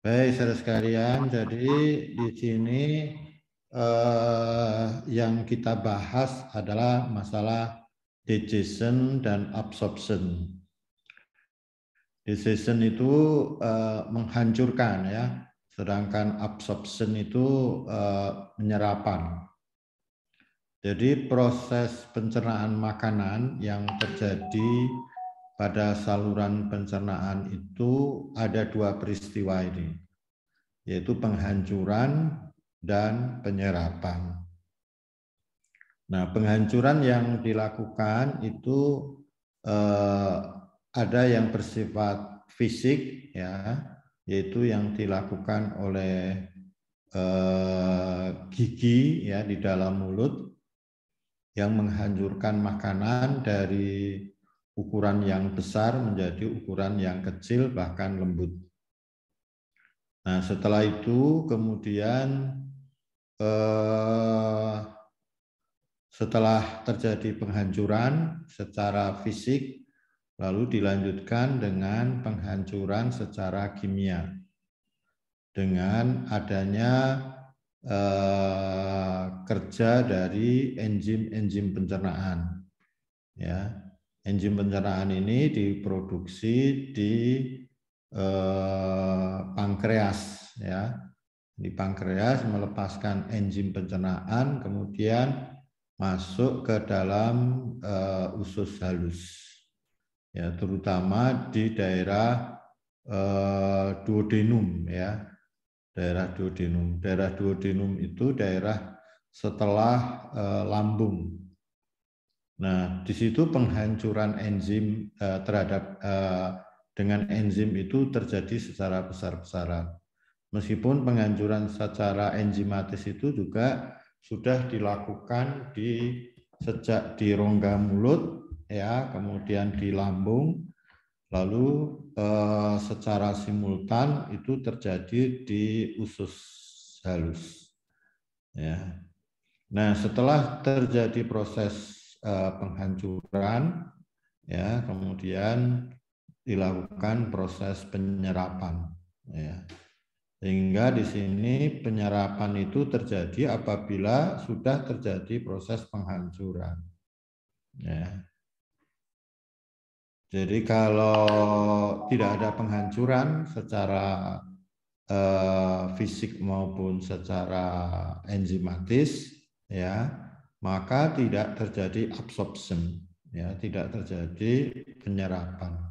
Baik, saudara sekalian, jadi di sini eh, yang kita bahas adalah masalah decision dan absorption. Decision itu eh, menghancurkan ya, sedangkan absorption itu eh, menyerapan. Jadi proses pencernaan makanan yang terjadi pada saluran pencernaan itu ada dua peristiwa ini, yaitu penghancuran dan penyerapan. Nah, penghancuran yang dilakukan itu eh, ada yang bersifat fisik, ya, yaitu yang dilakukan oleh eh, gigi ya di dalam mulut yang menghancurkan makanan dari ukuran yang besar menjadi ukuran yang kecil bahkan lembut. Nah, setelah itu kemudian eh, setelah terjadi penghancuran secara fisik lalu dilanjutkan dengan penghancuran secara kimia dengan adanya eh, kerja dari enzim-enzim pencernaan ya Enzim pencernaan ini diproduksi di eh, pankreas ya. Di pankreas melepaskan enzim pencernaan kemudian masuk ke dalam eh, usus halus. Ya, terutama di daerah eh, duodenum ya. Daerah duodenum. Daerah duodenum itu daerah setelah eh, lambung Nah, di situ penghancuran enzim eh, terhadap eh, dengan enzim itu terjadi secara besar-besaran. Meskipun penghancuran secara enzimatis itu juga sudah dilakukan di sejak di rongga mulut ya, kemudian di lambung, lalu eh, secara simultan itu terjadi di usus halus. Ya. Nah, setelah terjadi proses Eh, penghancuran ya kemudian dilakukan proses penyerapan ya sehingga di sini penyerapan itu terjadi apabila sudah terjadi proses penghancuran ya jadi kalau tidak ada penghancuran secara eh, fisik maupun secara enzimatis, ya maka tidak terjadi absorption, ya, tidak terjadi penyerapan.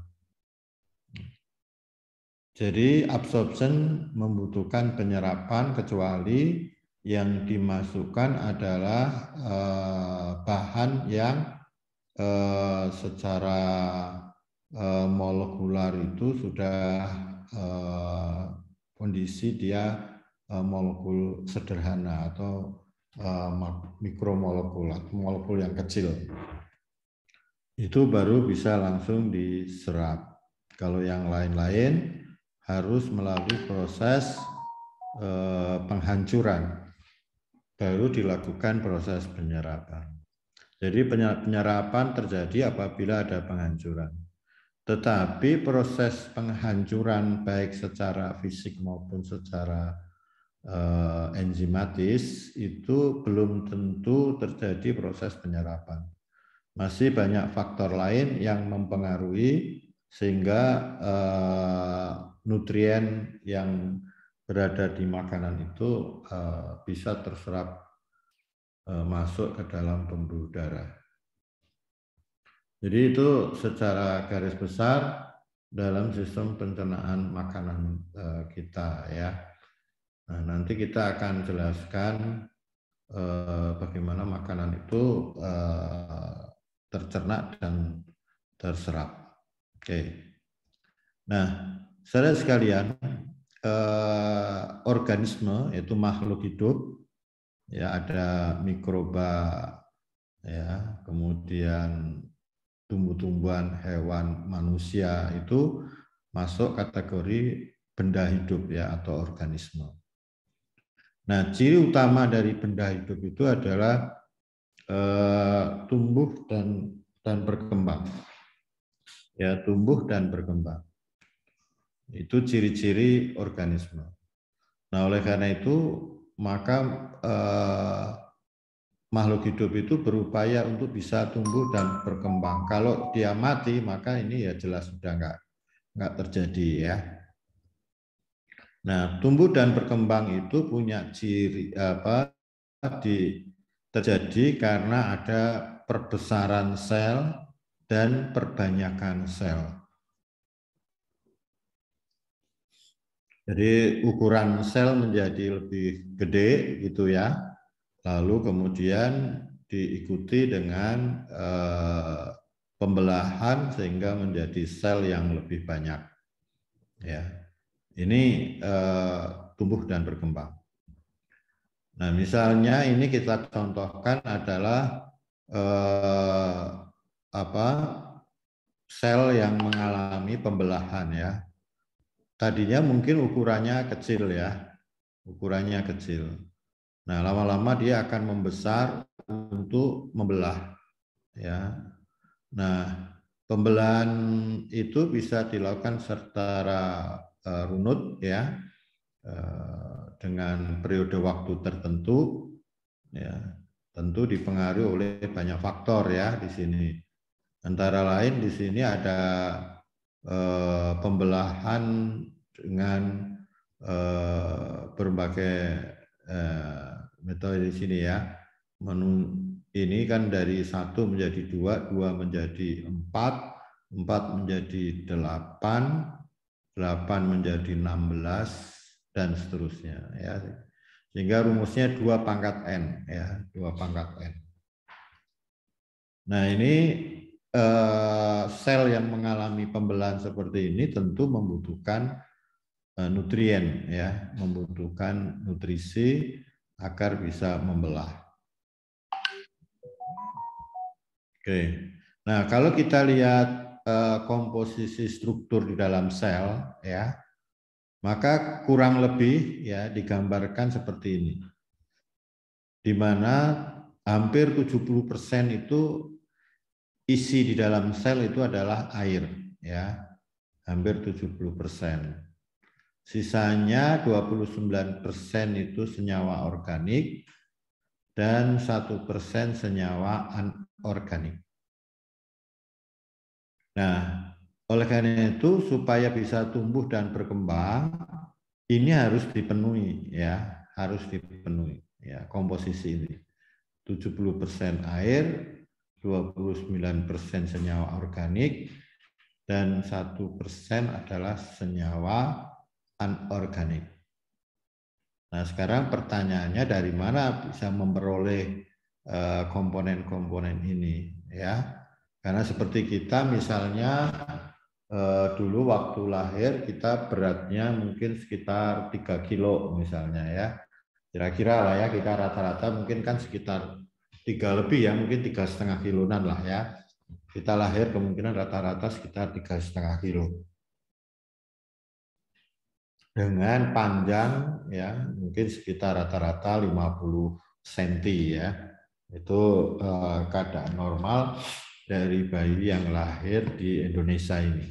Jadi absorption membutuhkan penyerapan kecuali yang dimasukkan adalah eh, bahan yang eh, secara eh, molekular itu sudah eh, kondisi dia eh, molekul sederhana atau Eh, mikromolekul atau molekul yang kecil. Itu baru bisa langsung diserap. Kalau yang lain-lain harus melalui proses eh, penghancuran baru dilakukan proses penyerapan. Jadi penyerapan terjadi apabila ada penghancuran. Tetapi proses penghancuran baik secara fisik maupun secara eh, enzimatis itu belum tentu terjadi proses penyerapan. Masih banyak faktor lain yang mempengaruhi sehingga eh, nutrien yang berada di makanan itu eh, bisa terserap eh, masuk ke dalam pembuluh darah. Jadi itu secara garis besar dalam sistem pencernaan makanan eh, kita ya. Nah, nanti kita akan jelaskan eh, bagaimana makanan itu eh, tercerna dan terserap. Oke. Nah, saudara sekalian, eh, organisme yaitu makhluk hidup ya ada mikroba ya, kemudian tumbuh-tumbuhan, hewan, manusia itu masuk kategori benda hidup ya atau organisme. Nah, ciri utama dari benda hidup itu adalah eh, tumbuh dan dan berkembang. Ya, tumbuh dan berkembang. Itu ciri-ciri organisme. Nah, oleh karena itu maka eh, makhluk hidup itu berupaya untuk bisa tumbuh dan berkembang. Kalau dia mati, maka ini ya jelas sudah enggak, nggak terjadi ya. Nah, tumbuh dan berkembang itu punya ciri apa di terjadi karena ada perbesaran sel dan perbanyakan sel. Jadi ukuran sel menjadi lebih gede gitu ya. Lalu kemudian diikuti dengan eh, pembelahan sehingga menjadi sel yang lebih banyak. Ya ini eh, tumbuh dan berkembang. Nah, misalnya ini kita contohkan adalah eh, apa sel yang mengalami pembelahan ya. Tadinya mungkin ukurannya kecil ya, ukurannya kecil. Nah, lama-lama dia akan membesar untuk membelah ya. Nah, pembelahan itu bisa dilakukan secara Eh, runut ya eh, dengan periode waktu tertentu ya tentu dipengaruhi oleh banyak faktor ya di sini antara lain di sini ada eh, pembelahan dengan berbagai metode di sini ya menu ini kan dari satu menjadi dua dua menjadi empat empat menjadi delapan 8 menjadi 16 dan seterusnya ya. Sehingga rumusnya 2 pangkat n ya, 2 pangkat n. Nah, ini eh, sel yang mengalami pembelahan seperti ini tentu membutuhkan eh, nutrien ya, membutuhkan nutrisi agar bisa membelah. Oke. Nah, kalau kita lihat uh, komposisi struktur di dalam sel ya maka kurang lebih ya digambarkan seperti ini di mana hampir 70% itu isi di dalam sel itu adalah air ya hampir 70%. Sisanya 29% itu senyawa organik dan 1% senyawa anorganik. Nah, oleh karena itu supaya bisa tumbuh dan berkembang ini harus dipenuhi ya, harus dipenuhi ya komposisi ini. 70% air, 29% senyawa organik dan 1% adalah senyawa anorganik. Nah, sekarang pertanyaannya dari mana bisa memperoleh eh, komponen-komponen ini ya? Karena seperti kita misalnya eh, dulu waktu lahir kita beratnya mungkin sekitar 3 kilo misalnya ya. Kira-kira lah ya kita rata-rata mungkin kan sekitar tiga lebih ya mungkin tiga setengah kilonan lah ya kita lahir kemungkinan rata-rata sekitar tiga setengah kilo dengan panjang ya mungkin sekitar rata-rata 50 cm ya itu eh, keadaan normal dari bayi yang lahir di Indonesia ini.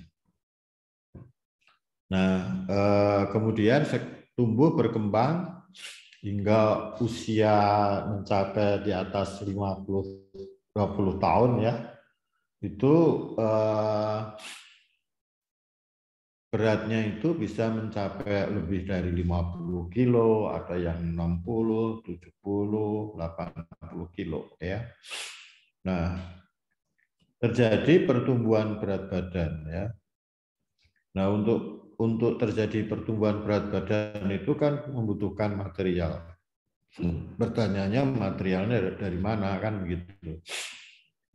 Nah, eh, kemudian tumbuh berkembang hingga usia mencapai di atas 50 20 tahun ya. Itu eh, beratnya itu bisa mencapai lebih dari 50 kilo, ada yang 60, 70, 80 kilo ya. Nah, terjadi pertumbuhan berat badan ya. Nah, untuk untuk terjadi pertumbuhan berat badan itu kan membutuhkan material. Hmm. Pertanyaannya materialnya dari mana kan begitu.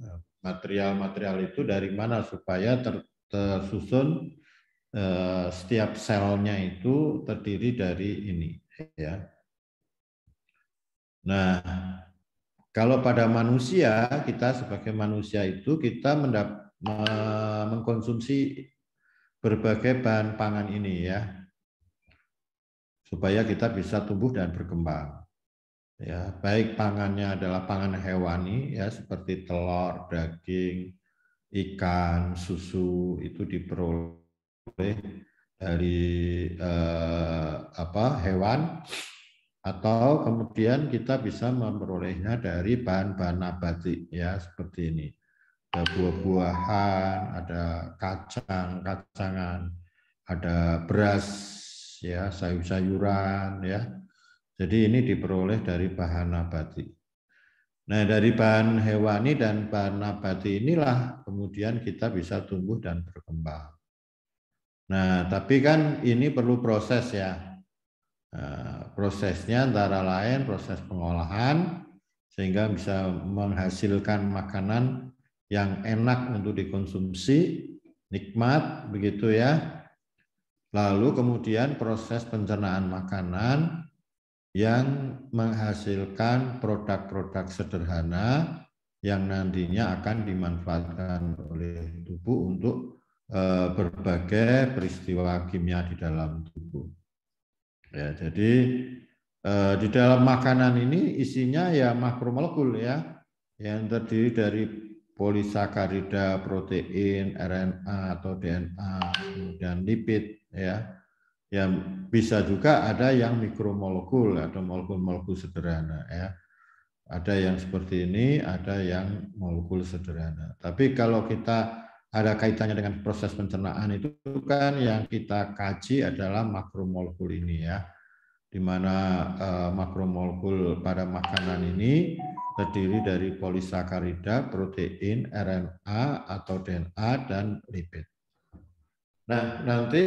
Nah, material-material itu dari mana supaya ter, tersusun eh, setiap selnya itu terdiri dari ini ya. Nah, kalau pada manusia, kita sebagai manusia itu kita mendap, me, mengkonsumsi berbagai bahan pangan ini ya, supaya kita bisa tumbuh dan berkembang. Ya, baik pangannya adalah pangan hewani ya seperti telur, daging, ikan, susu itu diperoleh dari eh, apa hewan atau kemudian kita bisa memperolehnya dari bahan-bahan nabati ya seperti ini ada buah-buahan ada kacang kacangan ada beras ya sayur-sayuran ya jadi ini diperoleh dari bahan nabati nah dari bahan hewani dan bahan nabati inilah kemudian kita bisa tumbuh dan berkembang nah tapi kan ini perlu proses ya nah, prosesnya antara lain proses pengolahan sehingga bisa menghasilkan makanan yang enak untuk dikonsumsi, nikmat begitu ya. Lalu kemudian proses pencernaan makanan yang menghasilkan produk-produk sederhana yang nantinya akan dimanfaatkan oleh tubuh untuk eh, berbagai peristiwa kimia di dalam tubuh. Ya, jadi eh, di dalam makanan ini isinya ya makromolekul ya yang terdiri dari polisakarida, protein, RNA atau DNA, kemudian lipid ya. Yang bisa juga ada yang mikromolekul atau molekul-molekul sederhana ya. Ada yang seperti ini, ada yang molekul sederhana. Tapi kalau kita ada kaitannya dengan proses pencernaan itu kan yang kita kaji adalah makromolekul ini ya. Di mana uh, makromolekul pada makanan ini terdiri dari polisakarida, protein, RNA atau DNA dan lipid. Nah, nanti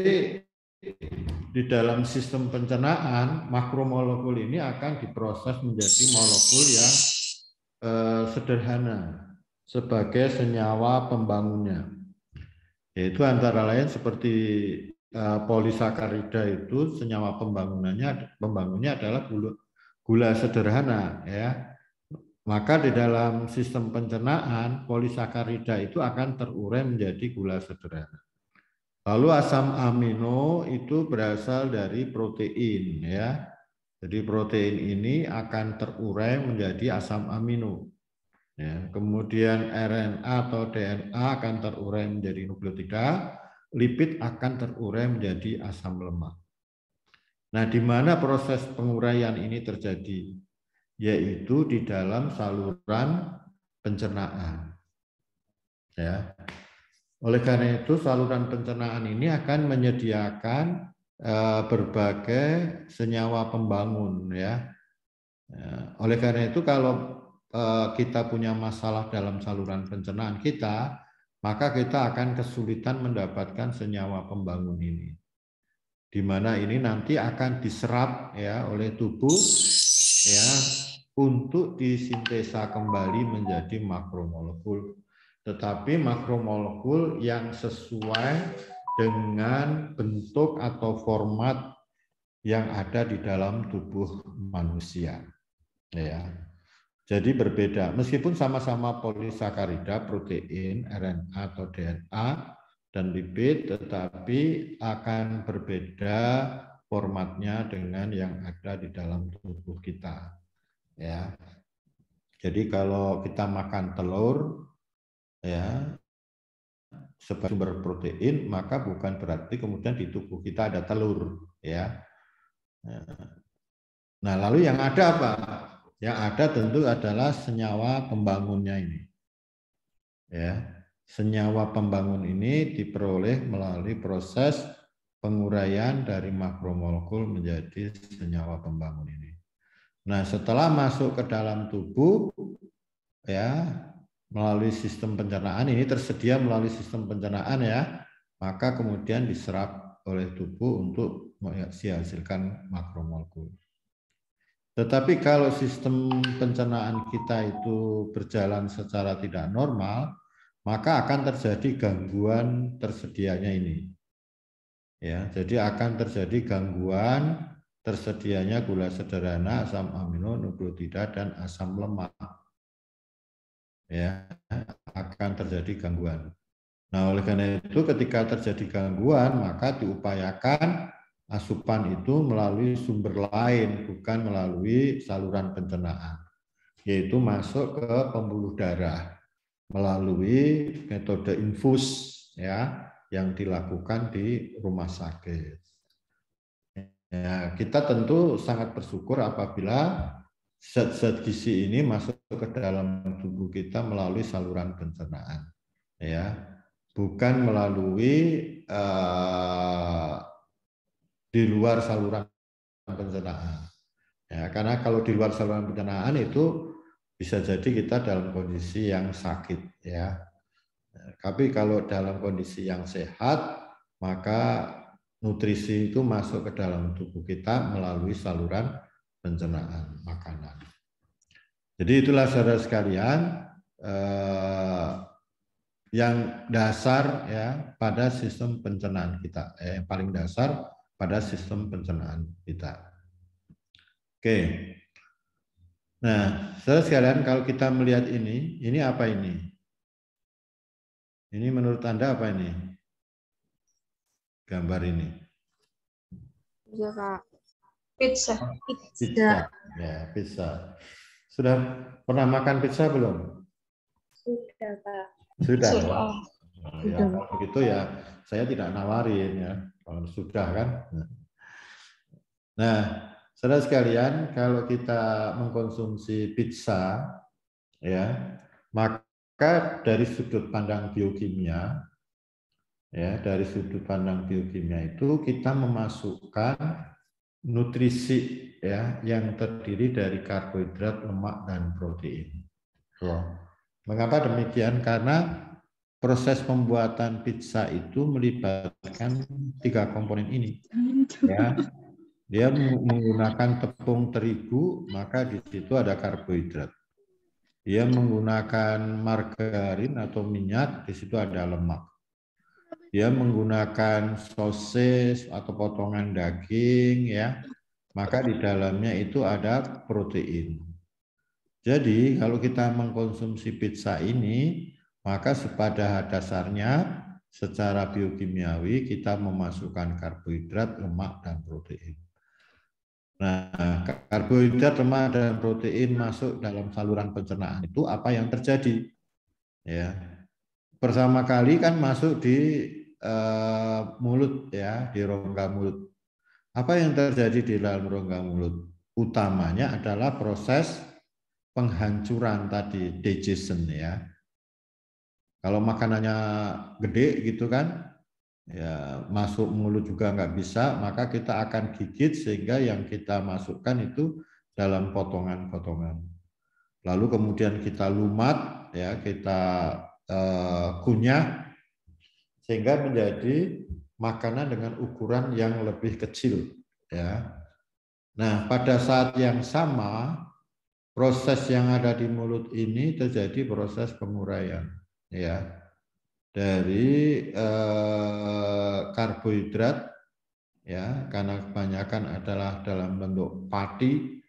di dalam sistem pencernaan makromolekul ini akan diproses menjadi molekul yang uh, sederhana sebagai senyawa pembangunnya. Yaitu antara lain seperti eh, polisakarida itu senyawa pembangunannya pembangunnya adalah gula, gula sederhana ya. Maka di dalam sistem pencernaan polisakarida itu akan terurai menjadi gula sederhana. Lalu asam amino itu berasal dari protein ya. Jadi protein ini akan terurai menjadi asam amino. Ya, kemudian RNA atau DNA akan terurai menjadi nukleotida, lipid akan terurai menjadi asam lemak. Nah, di mana proses penguraian ini terjadi? Yaitu di dalam saluran pencernaan. Ya. Oleh karena itu, saluran pencernaan ini akan menyediakan eh, berbagai senyawa pembangun ya. ya. Oleh karena itu kalau Eh, kita punya masalah dalam saluran pencernaan kita, maka kita akan kesulitan mendapatkan senyawa pembangun ini. Di mana ini nanti akan diserap ya oleh tubuh ya untuk disintesa kembali menjadi makromolekul. Tetapi makromolekul yang sesuai dengan bentuk atau format yang ada di dalam tubuh manusia. Ya. Jadi berbeda. Meskipun sama-sama polisakarida, protein, RNA atau DNA, dan lipid, tetapi akan berbeda formatnya dengan yang ada di dalam tubuh kita. Ya. Jadi kalau kita makan telur, ya, sebagai sumber protein, maka bukan berarti kemudian di tubuh kita ada telur, ya. Nah, lalu yang ada apa? Yang ada tentu adalah senyawa pembangunnya ini. Ya, senyawa pembangun ini diperoleh melalui proses penguraian dari makromolekul menjadi senyawa pembangun ini. Nah, setelah masuk ke dalam tubuh ya melalui sistem pencernaan ini tersedia melalui sistem pencernaan ya, maka kemudian diserap oleh tubuh untuk menghasilkan makromolekul. Tetapi kalau sistem pencernaan kita itu berjalan secara tidak normal, maka akan terjadi gangguan tersedianya ini. Ya, jadi akan terjadi gangguan tersedianya gula sederhana, asam amino, nukleotida dan asam lemak. Ya, akan terjadi gangguan. Nah, oleh karena itu ketika terjadi gangguan, maka diupayakan asupan itu melalui sumber lain, bukan melalui saluran pencernaan, yaitu masuk ke pembuluh darah melalui metode infus ya yang dilakukan di rumah sakit. Ya, kita tentu sangat bersyukur apabila zat-zat gizi ini masuk ke dalam tubuh kita melalui saluran pencernaan, ya, bukan melalui uh, di luar saluran pencernaan. Ya, karena kalau di luar saluran pencernaan itu bisa jadi kita dalam kondisi yang sakit ya. Tapi kalau dalam kondisi yang sehat maka nutrisi itu masuk ke dalam tubuh kita melalui saluran pencernaan makanan. Jadi itulah saudara sekalian eh, yang dasar ya pada sistem pencernaan kita eh, yang paling dasar pada sistem pencernaan kita. Oke. Nah, saudara sekalian kalau kita melihat ini, ini apa ini? Ini menurut Anda apa ini? Gambar ini. Ya, Kak. Pizza. Pizza. pizza. Ya, pizza. Sudah pernah makan pizza belum? Sudah, Pak. Sudah. Sudah. Nah, ya, kalau begitu ya saya tidak nawarin ya. Kalau sudah kan. Nah, saudara sekalian, kalau kita mengkonsumsi pizza, ya, maka dari sudut pandang biokimia, ya, dari sudut pandang biokimia itu kita memasukkan nutrisi ya yang terdiri dari karbohidrat, lemak dan protein. Mengapa demikian? Karena proses pembuatan pizza itu melibatkan tiga komponen ini. Ya, dia menggunakan tepung terigu, maka di situ ada karbohidrat. Dia menggunakan margarin atau minyak, di situ ada lemak. Dia menggunakan sosis atau potongan daging, ya, maka di dalamnya itu ada protein. Jadi kalau kita mengkonsumsi pizza ini, maka pada dasarnya secara biokimiawi kita memasukkan karbohidrat, lemak, dan protein. Nah, karbohidrat, lemak, dan protein masuk dalam saluran pencernaan itu apa yang terjadi? Ya, pertama kali kan masuk di eh, mulut ya, di rongga mulut. Apa yang terjadi di dalam rongga mulut? Utamanya adalah proses penghancuran tadi, digestion ya kalau makanannya gede gitu kan, ya masuk mulut juga nggak bisa, maka kita akan gigit sehingga yang kita masukkan itu dalam potongan-potongan. Lalu kemudian kita lumat, ya kita eh, kunyah sehingga menjadi makanan dengan ukuran yang lebih kecil, ya. Nah, pada saat yang sama proses yang ada di mulut ini terjadi proses penguraian ya dari eh, karbohidrat ya karena kebanyakan adalah dalam bentuk padi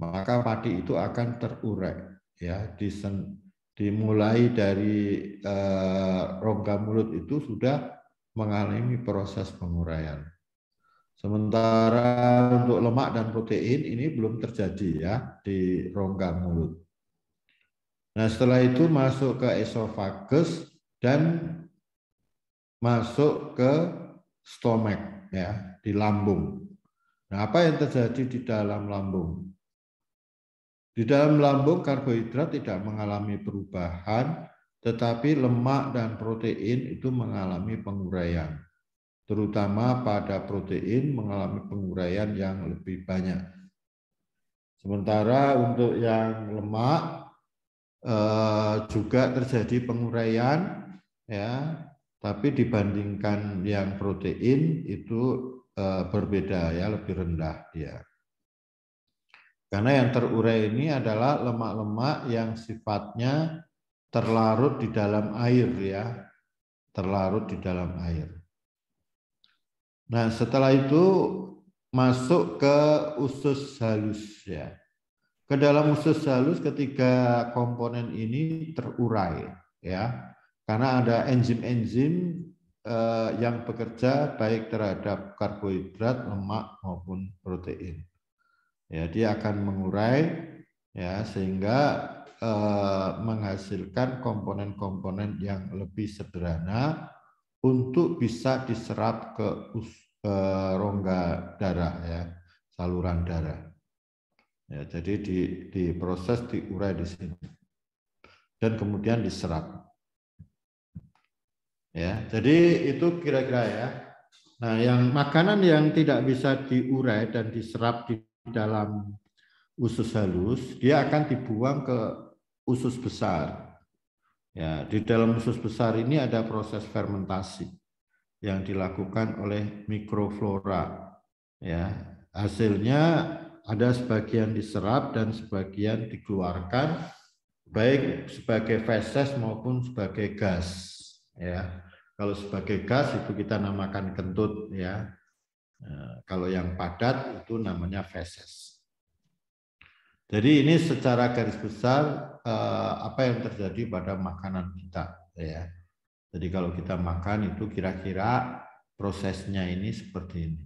maka padi itu akan terurai ya disen, dimulai dari eh, rongga mulut itu sudah mengalami proses penguraian sementara untuk lemak dan protein ini belum terjadi ya di rongga mulut Nah, setelah itu masuk ke esofagus dan masuk ke stomach ya, di lambung. Nah, apa yang terjadi di dalam lambung? Di dalam lambung karbohidrat tidak mengalami perubahan, tetapi lemak dan protein itu mengalami penguraian. Terutama pada protein mengalami penguraian yang lebih banyak. Sementara untuk yang lemak Eh, juga terjadi penguraian ya, tapi dibandingkan yang protein itu eh, berbeda ya, lebih rendah Ya. Karena yang terurai ini adalah lemak-lemak yang sifatnya terlarut di dalam air ya, terlarut di dalam air. Nah, setelah itu masuk ke usus halus ya ke dalam usus halus ketika komponen ini terurai ya karena ada enzim-enzim eh, yang bekerja baik terhadap karbohidrat, lemak maupun protein. Ya, dia akan mengurai ya sehingga eh, menghasilkan komponen-komponen yang lebih sederhana untuk bisa diserap ke us, eh, rongga darah ya, saluran darah. Ya, jadi di, diproses, diurai di sini. Dan kemudian diserap. Ya, jadi itu kira-kira ya. Nah, yang makanan yang tidak bisa diurai dan diserap di dalam usus halus, dia akan dibuang ke usus besar. Ya, di dalam usus besar ini ada proses fermentasi yang dilakukan oleh mikroflora. Ya, hasilnya ada sebagian diserap dan sebagian dikeluarkan baik sebagai feses maupun sebagai gas ya. Kalau sebagai gas itu kita namakan kentut ya. Eh, kalau yang padat itu namanya feses. Jadi ini secara garis besar eh, apa yang terjadi pada makanan kita ya. Jadi kalau kita makan itu kira-kira prosesnya ini seperti ini.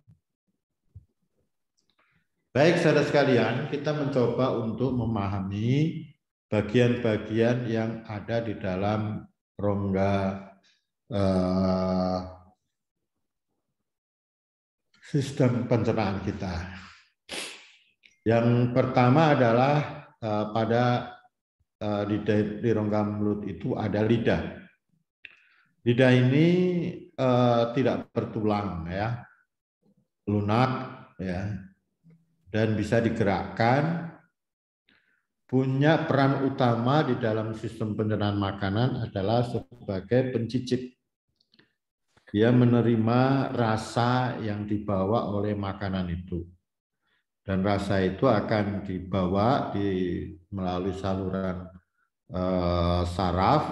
Baik saudara sekalian, kita mencoba untuk memahami bagian-bagian yang ada di dalam rongga eh, sistem pencernaan kita. Yang pertama adalah eh, pada eh, di, di rongga mulut itu ada lidah. Lidah ini eh, tidak bertulang ya, lunak ya dan bisa digerakkan punya peran utama di dalam sistem pencernaan makanan adalah sebagai pencicip. Dia menerima rasa yang dibawa oleh makanan itu. Dan rasa itu akan dibawa di melalui saluran e, saraf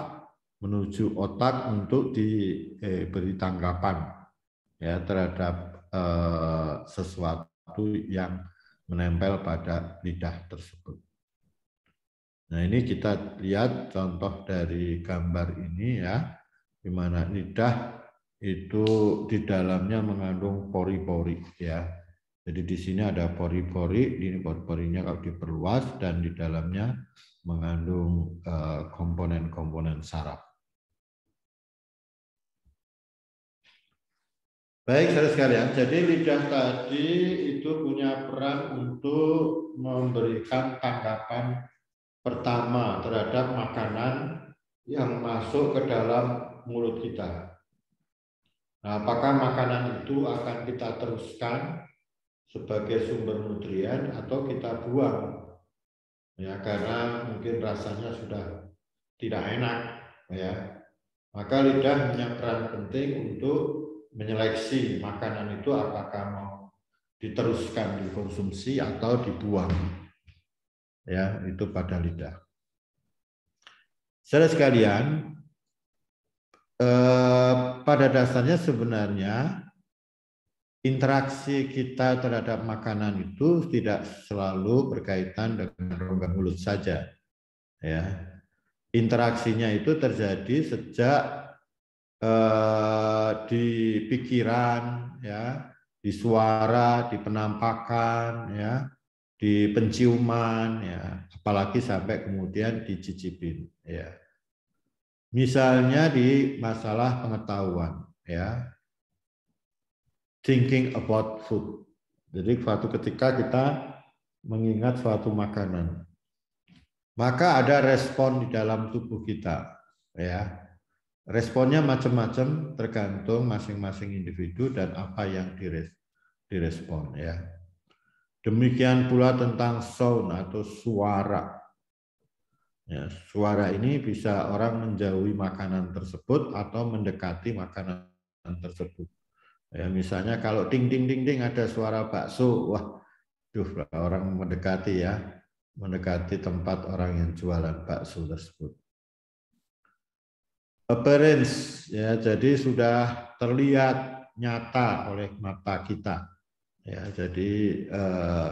menuju otak untuk diberi eh, tanggapan ya terhadap e, sesuatu yang menempel pada lidah tersebut. Nah ini kita lihat contoh dari gambar ini ya, di mana lidah itu di dalamnya mengandung pori-pori ya. Jadi di sini ada pori-pori, ini pori-porinya kalau diperluas dan di dalamnya mengandung eh, komponen-komponen saraf. Baik, saudara sekalian. Jadi lidah tadi itu punya peran untuk memberikan tanggapan pertama terhadap makanan yang masuk ke dalam mulut kita. Nah, apakah makanan itu akan kita teruskan sebagai sumber nutrien atau kita buang? Ya, karena mungkin rasanya sudah tidak enak, ya. Maka lidah punya peran penting untuk menyeleksi makanan itu apakah mau diteruskan dikonsumsi atau dibuang. Ya, itu pada lidah. Saudara sekalian, eh, pada dasarnya sebenarnya interaksi kita terhadap makanan itu tidak selalu berkaitan dengan rongga mulut saja. Ya. Interaksinya itu terjadi sejak Eh, di pikiran, ya, di suara, di penampakan, ya, di penciuman, ya, apalagi sampai kemudian dicicipin, ya. Misalnya di masalah pengetahuan, ya, thinking about food. Jadi suatu ketika kita mengingat suatu makanan, maka ada respon di dalam tubuh kita, ya. Responnya macam-macam tergantung masing-masing individu dan apa yang direspon ya. Demikian pula tentang sound atau suara. Ya, suara ini bisa orang menjauhi makanan tersebut atau mendekati makanan tersebut. Ya, misalnya kalau ting ting ting ting ada suara bakso, wah, duh orang mendekati ya, mendekati tempat orang yang jualan bakso tersebut appearance ya jadi sudah terlihat nyata oleh mata kita ya jadi eh,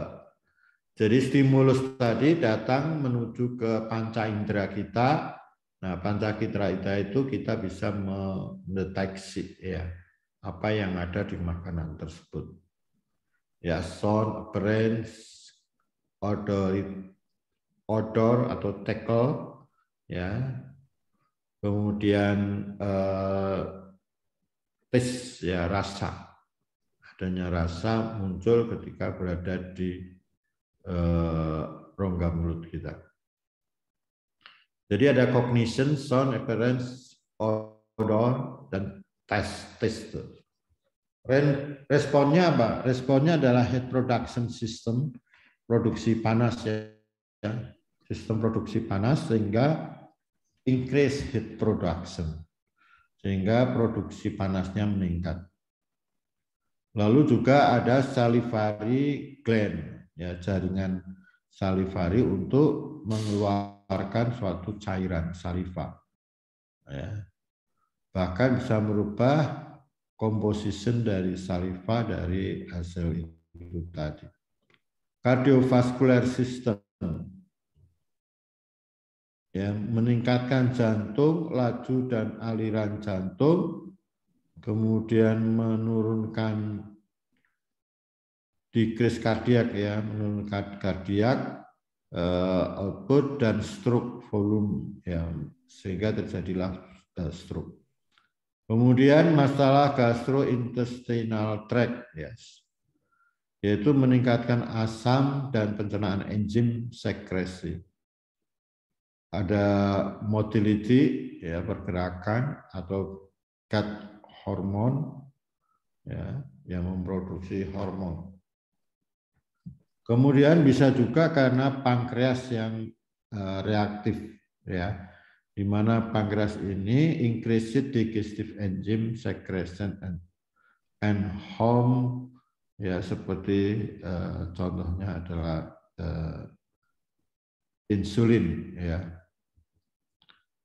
jadi stimulus tadi datang menuju ke panca indera kita nah panca indera kita itu kita bisa mendeteksi ya apa yang ada di makanan tersebut ya sound appearance odor odor atau tackle ya kemudian eh, tes ya rasa adanya rasa muncul ketika berada di eh, rongga mulut kita. Jadi ada cognition, sound, appearance, odor, dan test. test. Responnya apa? Responnya adalah heat production system, produksi panas ya, sistem produksi panas sehingga increase heat production sehingga produksi panasnya meningkat. Lalu juga ada salivary gland ya jaringan salivary untuk mengeluarkan suatu cairan saliva. Ya. Bahkan bisa merubah composition dari saliva dari hasil itu tadi. Cardiovascular system ya meningkatkan jantung, laju dan aliran jantung, kemudian menurunkan dikris kardiak ya, menurunkan kardiak, eh, output dan stroke volume ya sehingga terjadilah eh, stroke. Kemudian masalah gastrointestinal tract yes yaitu meningkatkan asam dan pencernaan enzim sekresi ada motility ya pergerakan atau cat hormon ya yang memproduksi hormon. Kemudian bisa juga karena pankreas yang uh, reaktif ya di mana pankreas ini increased digestive enzyme secretion and, and home ya seperti uh, contohnya adalah uh, insulin ya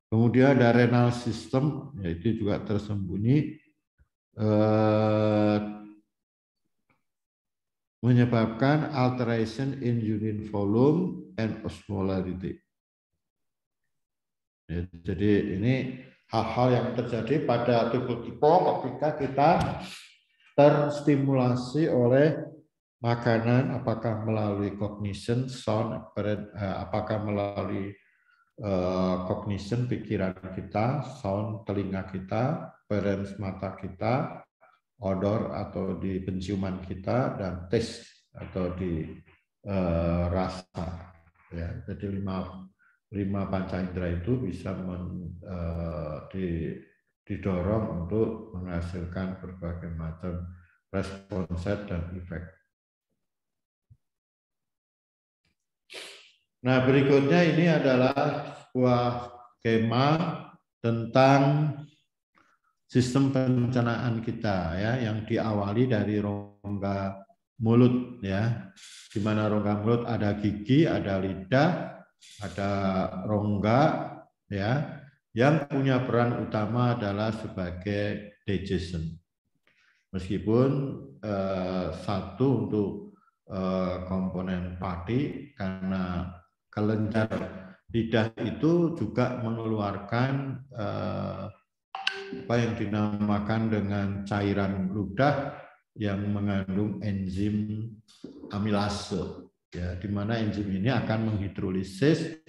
Kemudian ada renal system, yaitu juga tersembunyi eh, menyebabkan alteration in urine volume and osmolarity. Ya, jadi ini hal-hal yang terjadi pada tubuh kita ketika kita terstimulasi oleh makanan, apakah melalui cognition, sound, eh, apakah melalui Eh, cognition pikiran kita, sound telinga kita, perens mata kita, odor atau di penciuman kita dan taste atau di uh, rasa ya jadi lima lima panca indera itu bisa men, uh, di, didorong untuk menghasilkan berbagai macam respon set dan efek Nah, berikutnya ini adalah sebuah skema tentang sistem perencanaan kita ya yang diawali dari rongga mulut ya. Di mana rongga mulut ada gigi, ada lidah, ada rongga ya yang punya peran utama adalah sebagai digestion. Meskipun eh, satu untuk eh, komponen pati karena kelenjar lidah itu juga mengeluarkan eh, apa yang dinamakan dengan cairan ludah yang mengandung enzim amilase ya di mana enzim ini akan menghidrolisis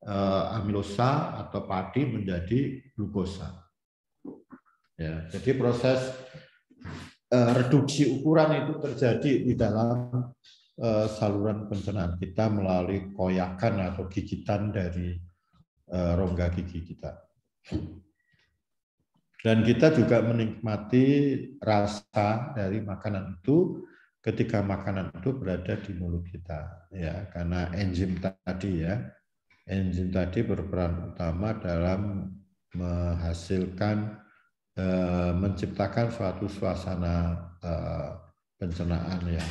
eh, amilosa atau pati menjadi glukosa ya jadi proses eh, reduksi ukuran itu terjadi di dalam Eh, saluran pencernaan kita melalui koyakan atau gigitan dari eh, rongga gigi kita. Dan kita juga menikmati rasa dari makanan itu ketika makanan itu berada di mulut kita ya karena enzim tadi ya enzim tadi berperan utama dalam menghasilkan eh, menciptakan suatu suasana pencernaan yang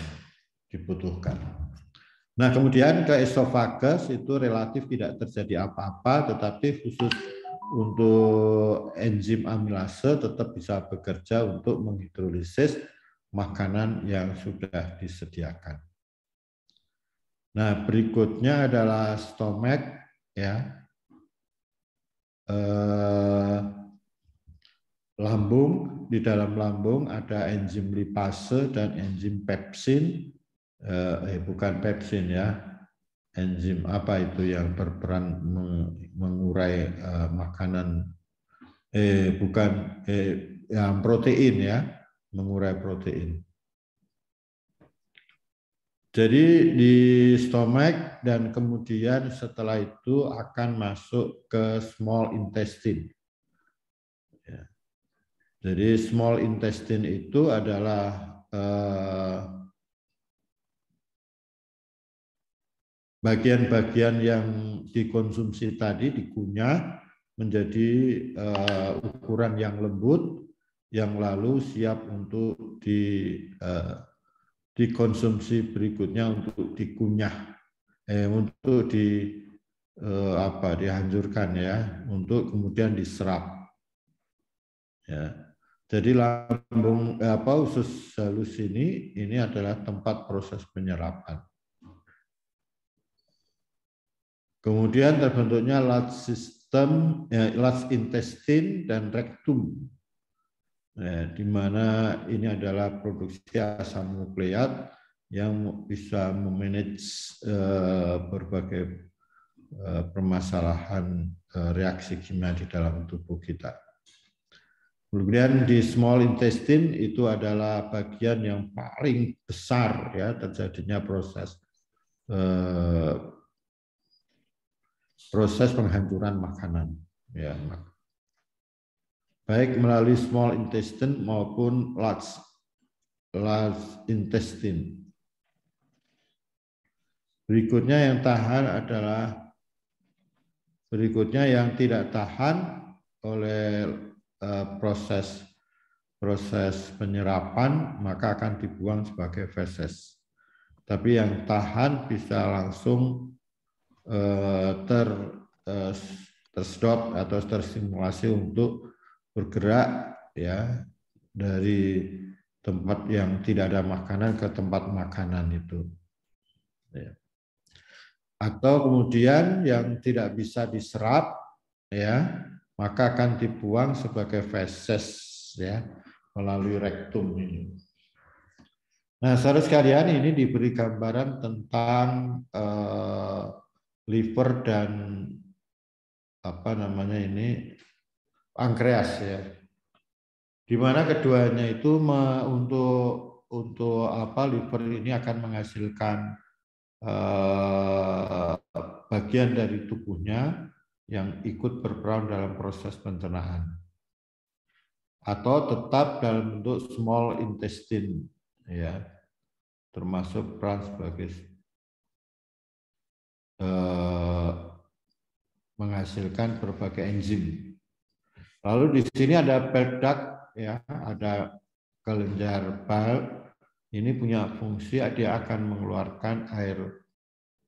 dibutuhkan. Nah, kemudian ke esofagus itu relatif tidak terjadi apa-apa, tetapi khusus untuk enzim amilase tetap bisa bekerja untuk menghidrolisis makanan yang sudah disediakan. Nah, berikutnya adalah stomach ya. Eh, lambung, di dalam lambung ada enzim lipase dan enzim pepsin Eh, eh, bukan pepsin ya, enzim apa itu yang berperan mengurai eh, makanan, eh bukan eh, yang protein ya, mengurai protein. Jadi di stomach dan kemudian setelah itu akan masuk ke small intestine. Ya. Jadi small intestine itu adalah eh, bagian-bagian yang dikonsumsi tadi dikunyah menjadi uh, ukuran yang lembut yang lalu siap untuk di uh, dikonsumsi berikutnya untuk dikunyah eh, untuk di uh, apa dihancurkan ya untuk kemudian diserap ya jadi lambung apa usus halus ini ini adalah tempat proses penyerapan Kemudian terbentuknya large system, ya, large intestine dan rectum, ya, di mana ini adalah produksi asam nukleat yang bisa memanage uh, berbagai uh, permasalahan uh, reaksi kimia di dalam tubuh kita. Kemudian di small intestine itu adalah bagian yang paling besar ya terjadinya proses uh, proses penghancuran makanan. Ya. Baik melalui small intestine maupun large, large intestine. Berikutnya yang tahan adalah berikutnya yang tidak tahan oleh eh, proses proses penyerapan maka akan dibuang sebagai feses. Tapi yang tahan bisa langsung Eh, ter eh, tersedot atau tersimulasi untuk bergerak ya dari tempat yang tidak ada makanan ke tempat makanan itu. Ya. Atau kemudian yang tidak bisa diserap ya maka akan dibuang sebagai feses ya melalui rektum ini. Nah, saudara sekalian ini diberi gambaran tentang eh, liver dan apa namanya ini pankreas ya. Di mana keduanya itu me, untuk untuk apa liver ini akan menghasilkan eh, bagian dari tubuhnya yang ikut berperan dalam proses pencernaan atau tetap dalam bentuk small intestine ya termasuk peran sebagai Eh, menghasilkan berbagai enzim. Lalu di sini ada peptak ya, ada kelenjar bal. Ini punya fungsi dia akan mengeluarkan air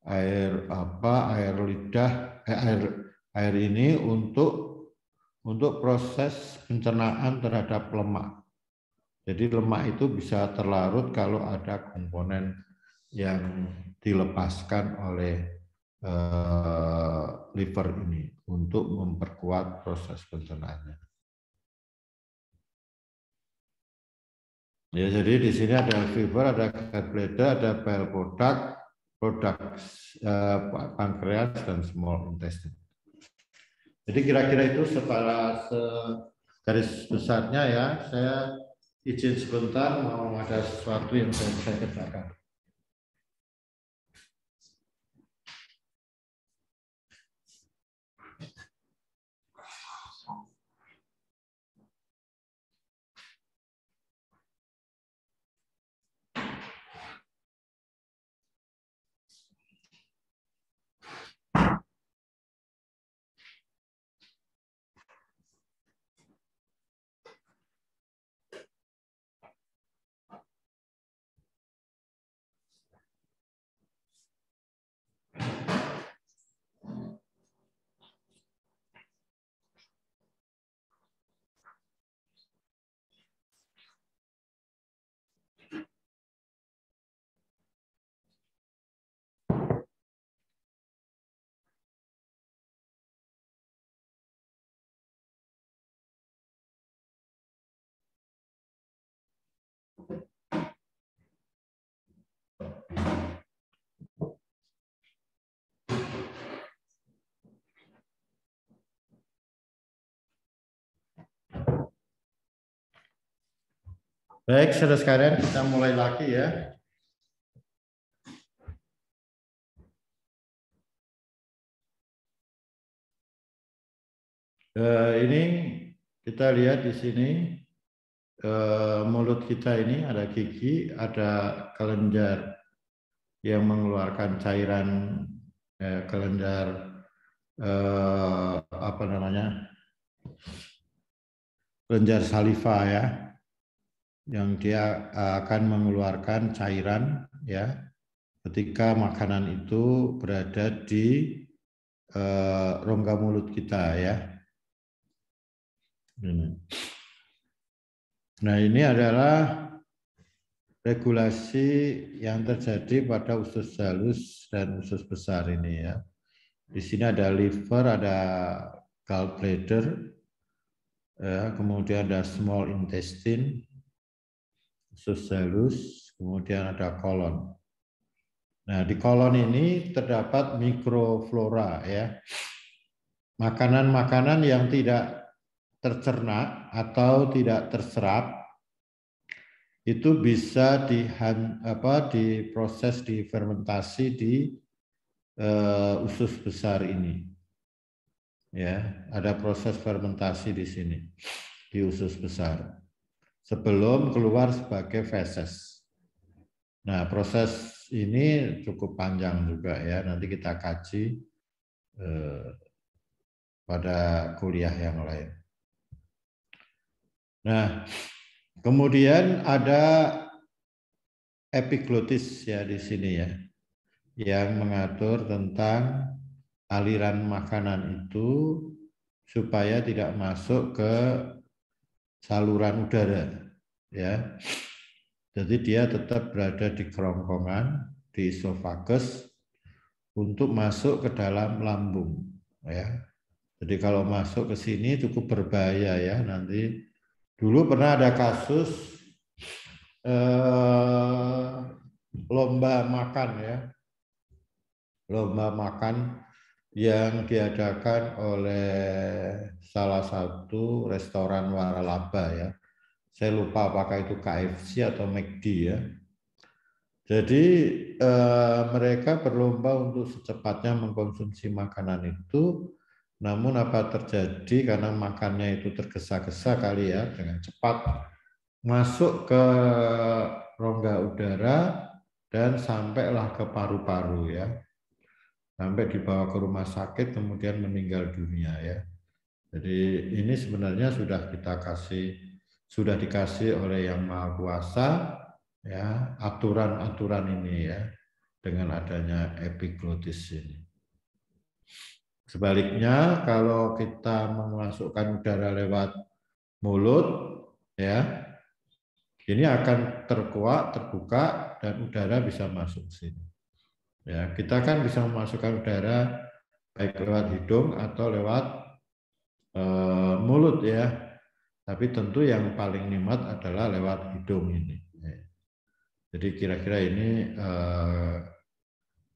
air apa air lidah eh, air air ini untuk untuk proses pencernaan terhadap lemak. Jadi lemak itu bisa terlarut kalau ada komponen yang dilepaskan oleh Eh, liver ini untuk memperkuat proses pencernaannya. Ya, jadi di sini ada liver, ada gallbladder, ada bile product, produk uh, eh, pankreas dan small intestine. Jadi kira-kira itu secara se garis besarnya ya, saya izin sebentar mau ada sesuatu yang saya kerjakan. Baik, saudara sekalian, kita mulai lagi ya. Eh, ini kita lihat di sini eh, mulut kita ini ada gigi, ada kelenjar yang mengeluarkan cairan eh, kelenjar eh, apa namanya kelenjar saliva ya yang dia eh, akan mengeluarkan cairan ya ketika makanan itu berada di uh, rongga mulut kita ya. Nah ini adalah regulasi yang terjadi pada usus halus dan usus besar ini ya. Di sini ada liver, ada gallbladder, ya, kemudian ada small intestine, sosialus, kemudian ada kolon. Nah, di kolon ini terdapat mikroflora ya. Makanan-makanan yang tidak tercerna atau tidak terserap itu bisa di apa diproses difermentasi di uh, usus besar ini. Ya, ada proses fermentasi di sini di usus besar sebelum keluar sebagai feses. Nah, proses ini cukup panjang juga ya. Nanti kita kaji eh, pada kuliah yang lain. Nah, kemudian ada epiglotis ya di sini ya yang mengatur tentang aliran makanan itu supaya tidak masuk ke saluran udara ya. Jadi dia tetap berada di kerongkongan, di esofagus untuk masuk ke dalam lambung ya. Jadi kalau masuk ke sini cukup berbahaya ya nanti. Dulu pernah ada kasus eh, lomba makan ya. Lomba makan yang diadakan oleh salah satu restoran waralaba ya. Saya lupa apakah itu KFC atau McD ya. Jadi eh, mereka berlomba untuk secepatnya mengkonsumsi makanan itu. Namun apa terjadi karena makannya itu tergesa-gesa kali ya dengan cepat masuk ke rongga udara dan sampailah ke paru-paru ya sampai dibawa ke rumah sakit kemudian meninggal dunia ya. Jadi ini sebenarnya sudah kita kasih sudah dikasih oleh yang Maha Kuasa ya aturan-aturan ini ya dengan adanya epiglotis ini. Sebaliknya kalau kita memasukkan udara lewat mulut ya ini akan terkuat terbuka dan udara bisa masuk sini. Ya, kita kan bisa memasukkan udara baik lewat hidung atau lewat e, mulut ya. Tapi tentu yang paling nikmat adalah lewat hidung ini. Jadi kira-kira ini e,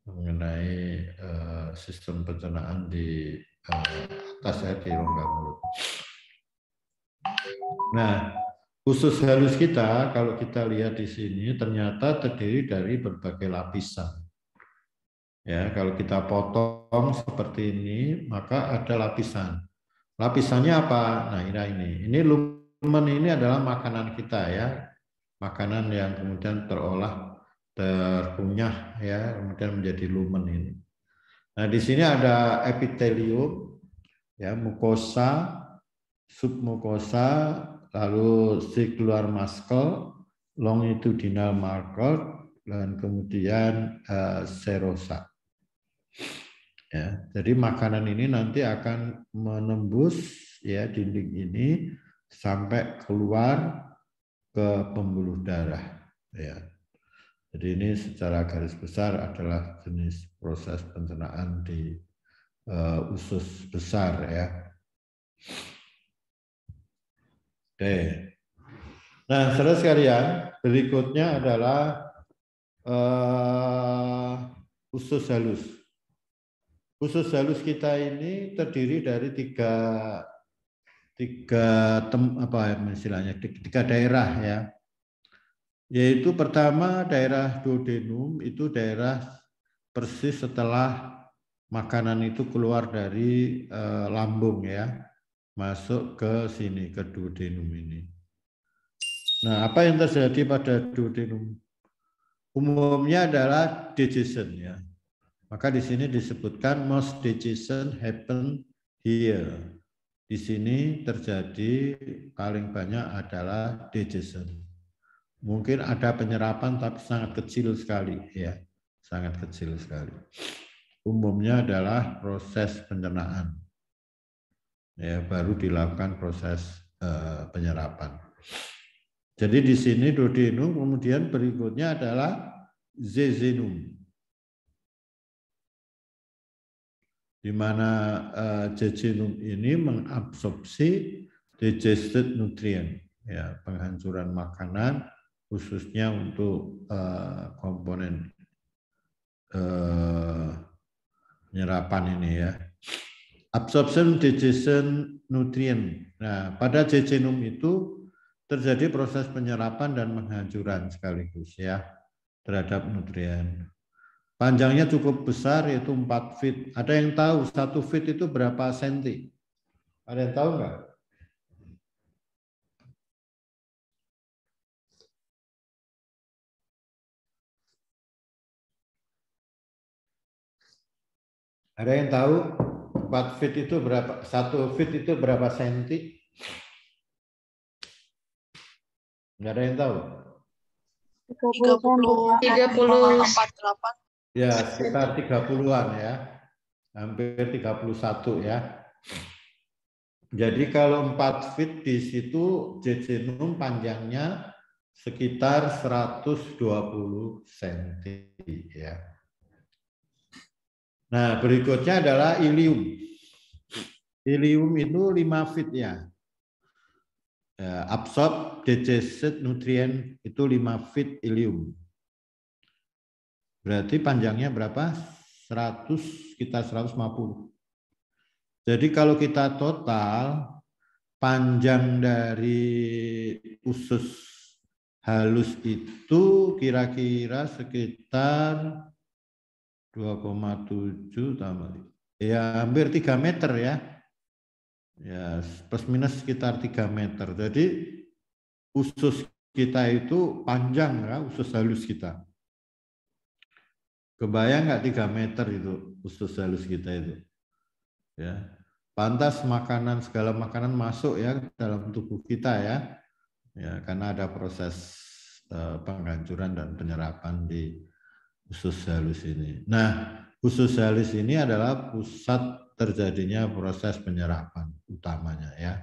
mengenai e, sistem pencernaan di e, atas ya di rongga mulut. Nah, khusus halus kita kalau kita lihat di sini ternyata terdiri dari berbagai lapisan. Ya, ya, kalau kita potong seperti ini, maka ada lapisan. Lapisannya apa? Nah, ini ini. Ini lumen ini adalah makanan kita ya. Makanan yang kemudian terolah terkunyah ya, kemudian menjadi lumen ini. Nah, di sini ada epitelium ya, mukosa, submukosa, lalu sikular maskel, longitudinal marker, dan kemudian uh, serosa. Ya, jadi makanan ini nanti akan menembus ya dinding ini sampai keluar ke pembuluh darah. Ya. Jadi ini secara garis besar adalah jenis proses pencernaan di uh, usus besar ya. Oke. Nah, saudara sekalian, berikutnya adalah uh, usus halus. Usus halus kita ini terdiri dari tiga tiga tem, apa istilahnya tiga daerah ya yaitu pertama daerah duodenum itu daerah persis setelah makanan itu keluar dari e, lambung ya masuk ke sini ke duodenum ini nah apa yang terjadi pada duodenum umumnya adalah digestion ya maka di sini disebutkan most decision happen here. Di sini terjadi paling banyak adalah decision. Mungkin ada penyerapan tapi sangat kecil sekali ya, sangat kecil sekali. Umumnya adalah proses pencernaan. Ya, baru dilakukan proses uh, penyerapan. Jadi di sini duodenum, kemudian berikutnya adalah zezenum. di mana uh, eh, jejunum ini mengabsorpsi digested nutrient, ya penghancuran makanan khususnya untuk uh, komponen uh, eh, penyerapan ini ya. Absorption digestion nutrient. Nah, pada jejunum itu terjadi proses penyerapan dan penghancuran sekaligus ya terhadap nutrien. Panjangnya cukup besar yaitu 4 feet. Ada yang tahu 1 feet itu berapa senti? Ada yang tahu enggak? Ada yang tahu 4 feet itu berapa? 1 feet itu berapa senti? Enggak ada yang tahu. 30 34 delapan Ya, sekitar 30-an ya. Hampir 31 ya. Jadi kalau 4 feet di situ jejenum panjangnya sekitar 120 cm ya. Nah, berikutnya adalah ilium. Ilium itu 5 feet ya. ya absorb degenerate nutrient itu 5 feet ilium. Berarti panjangnya berapa? 100 kita 150. Jadi kalau kita total panjang dari usus halus itu kira-kira sekitar 2,7 tambah ya hampir 3 meter ya. Ya, plus minus sekitar 3 meter. Jadi usus kita itu panjang ya, usus halus kita. Kebayang nggak tiga meter itu usus halus kita itu? Ya. Pantas makanan segala makanan masuk ya dalam tubuh kita ya. Ya, karena ada proses eh, penghancuran dan penyerapan di usus halus ini. Nah, usus halus ini adalah pusat terjadinya proses penyerapan utamanya ya.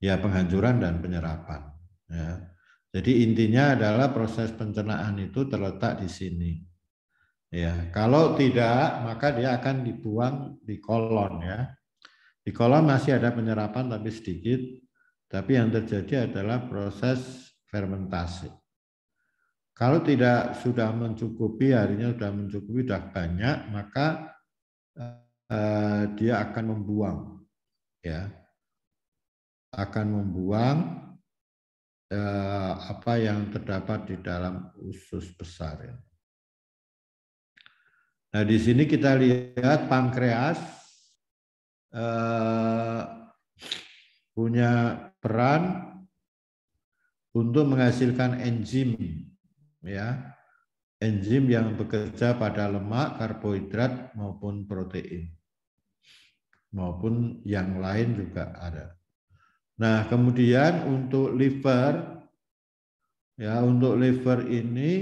Ya, penghancuran dan penyerapan ya. Jadi intinya adalah proses pencernaan itu terletak di sini Ya, kalau tidak maka dia akan dibuang di kolon ya. Di kolon masih ada penyerapan tapi sedikit, tapi yang terjadi adalah proses fermentasi. Kalau tidak sudah mencukupi, harinya sudah mencukupi, sudah banyak, maka eh, dia akan membuang, ya, akan membuang eh, apa yang terdapat di dalam usus besar. Ya. Nah, di sini kita lihat pankreas eh, punya peran untuk menghasilkan enzim ya. Enzim yang bekerja pada lemak, karbohidrat maupun protein. Maupun yang lain juga ada. Nah, kemudian untuk liver ya untuk liver ini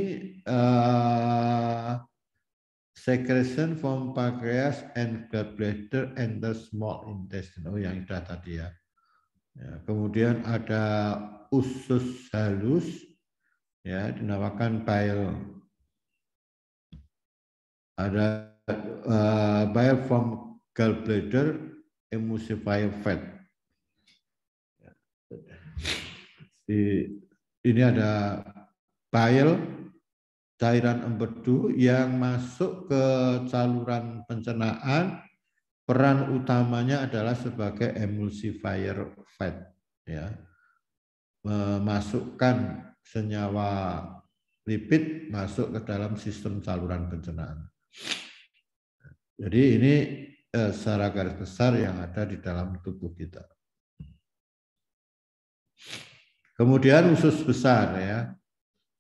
eh, secretion from pancreas and gallbladder and the small intestine. Oh, yang itu tadi ya. ya kemudian ada usus halus, ya dinamakan bile. Ada uh, bile from gallbladder, emulsifier fat. Ya. Di, ini ada bile, cairan empedu yang masuk ke saluran pencernaan peran utamanya adalah sebagai emulsifier fat ya memasukkan senyawa lipid masuk ke dalam sistem saluran pencernaan. Jadi ini eh, secara garis besar yang ada di dalam tubuh kita. Kemudian usus besar ya.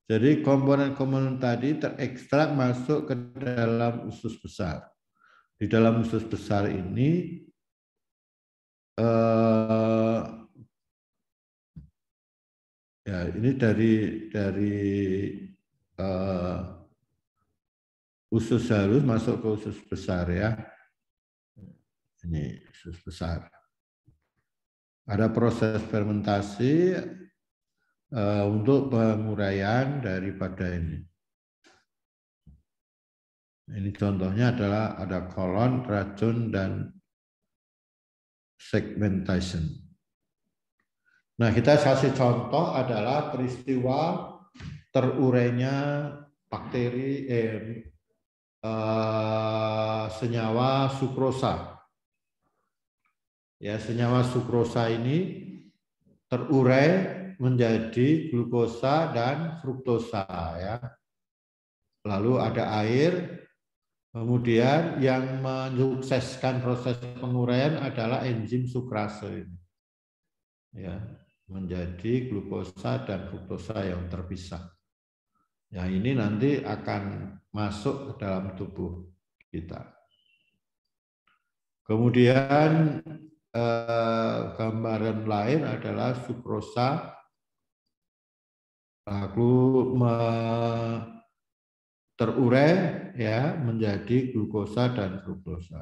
Jadi komponen-komponen tadi terekstrak masuk ke dalam usus besar. Di dalam usus besar ini eh, ya ini dari dari eh, usus halus masuk ke usus besar ya. Ini usus besar. Ada proses fermentasi, Eh, untuk penguraian daripada ini. Ini contohnya adalah ada kolon, racun, dan segmentation. Nah, kita kasih contoh adalah peristiwa terurainya bakteri eh, eh senyawa sukrosa. Ya, senyawa sukrosa ini terurai menjadi glukosa dan fruktosa ya. Lalu ada air, kemudian yang menyukseskan proses penguraian adalah enzim sukrase ini. Ya, menjadi glukosa dan fruktosa yang terpisah. Yang ini nanti akan masuk ke dalam tubuh kita. Kemudian eh, gambaran lain adalah sukrosa Aku terurai ya menjadi glukosa dan fruktosa.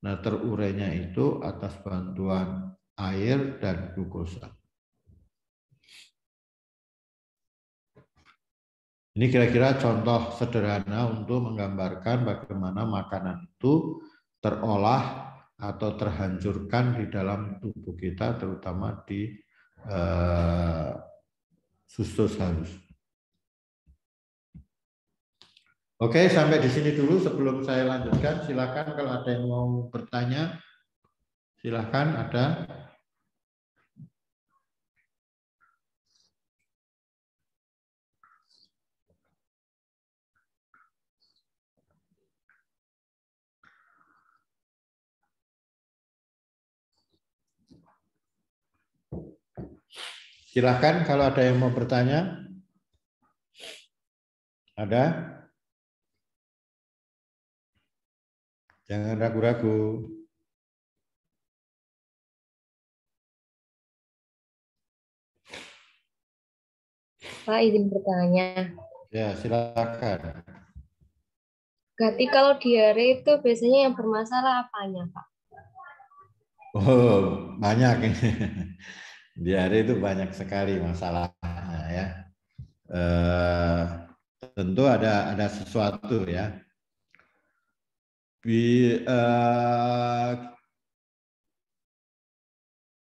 Nah, terurainya itu atas bantuan air dan glukosa. Ini kira-kira contoh sederhana untuk menggambarkan bagaimana makanan itu terolah atau terhancurkan di dalam tubuh kita, terutama di eh, Sustosaurus. Oke, sampai di sini dulu sebelum saya lanjutkan. Silakan kalau ada yang mau bertanya, silakan ada. Silahkan kalau ada yang mau bertanya. Ada? Jangan ragu-ragu. Pak izin bertanya. Ya, silakan. Gati kalau diare itu biasanya yang bermasalah apanya, Pak? Oh, banyak. diare itu banyak sekali masalahnya ya. E, tentu ada ada sesuatu ya. Bi, e,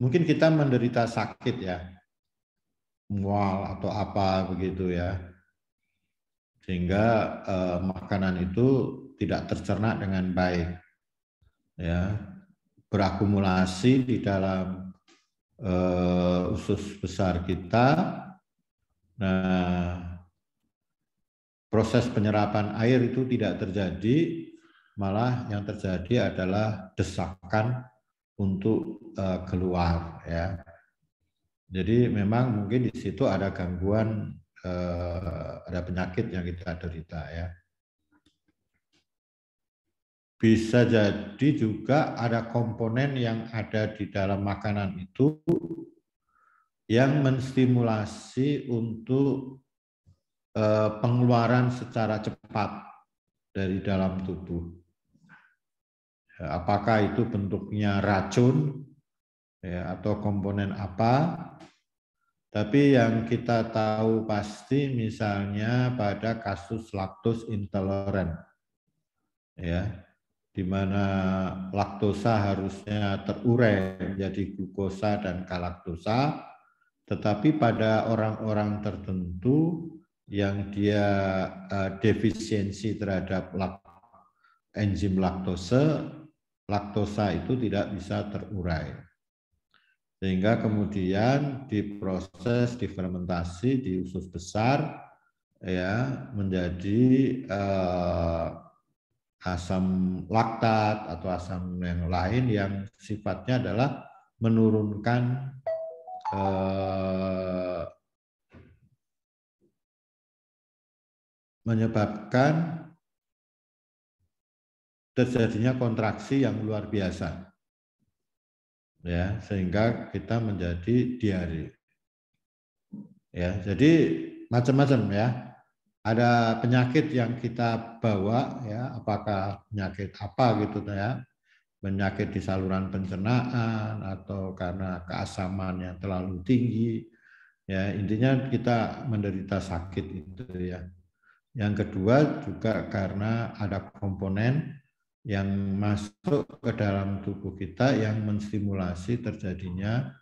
mungkin kita menderita sakit ya, mual atau apa begitu ya, sehingga e, makanan itu tidak tercerna dengan baik, ya berakumulasi di dalam uh, usus besar kita. Nah, proses penyerapan air itu tidak terjadi, malah yang terjadi adalah desakan untuk uh, keluar ya. Jadi memang mungkin di situ ada gangguan uh, ada penyakit yang kita derita ya bisa jadi juga ada komponen yang ada di dalam makanan itu yang menstimulasi untuk eh, pengeluaran secara cepat dari dalam tubuh. Apakah itu bentuknya racun ya, atau komponen apa? Tapi yang kita tahu pasti misalnya pada kasus laktos intoleran. Ya, di mana laktosa harusnya terurai menjadi glukosa dan kalaktosa, tetapi pada orang-orang tertentu yang dia uh, defisiensi terhadap lak enzim laktose, laktosa itu tidak bisa terurai. Sehingga kemudian diproses, difermentasi di usus besar, ya menjadi uh, asam laktat atau asam yang lain yang sifatnya adalah menurunkan eh, menyebabkan terjadinya kontraksi yang luar biasa. Ya, sehingga kita menjadi diare. Ya, jadi macam-macam ya ada penyakit yang kita bawa ya apakah penyakit apa gitu ya penyakit di saluran pencernaan atau karena keasaman yang terlalu tinggi ya intinya kita menderita sakit itu ya yang kedua juga karena ada komponen yang masuk ke dalam tubuh kita yang menstimulasi terjadinya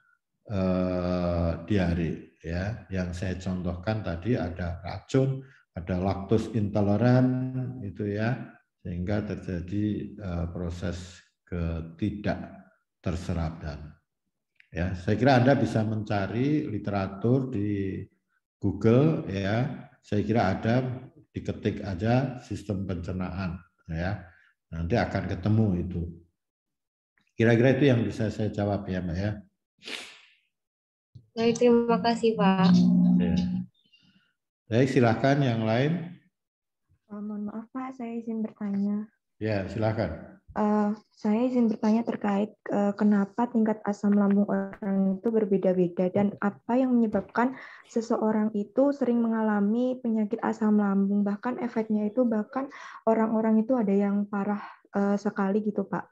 eh, diare ya yang saya contohkan tadi ada racun ada laktos intoleran itu ya sehingga terjadi uh, proses ketidak terserapan. Ya, saya kira Anda bisa mencari literatur di Google ya. Saya kira ada diketik aja sistem pencernaan ya. Nanti akan ketemu itu. Kira-kira itu yang bisa saya jawab ya, Mbak ya. Baik, terima kasih, Pak. Ya. Baik, silahkan yang lain. Oh, mohon maaf Pak, saya izin bertanya. Ya, silahkan. Uh, eh, saya izin bertanya terkait uh, kenapa tingkat asam lambung orang itu berbeda-beda dan apa yang menyebabkan seseorang itu sering mengalami penyakit asam lambung bahkan efeknya itu bahkan orang-orang itu ada yang parah uh, sekali gitu pak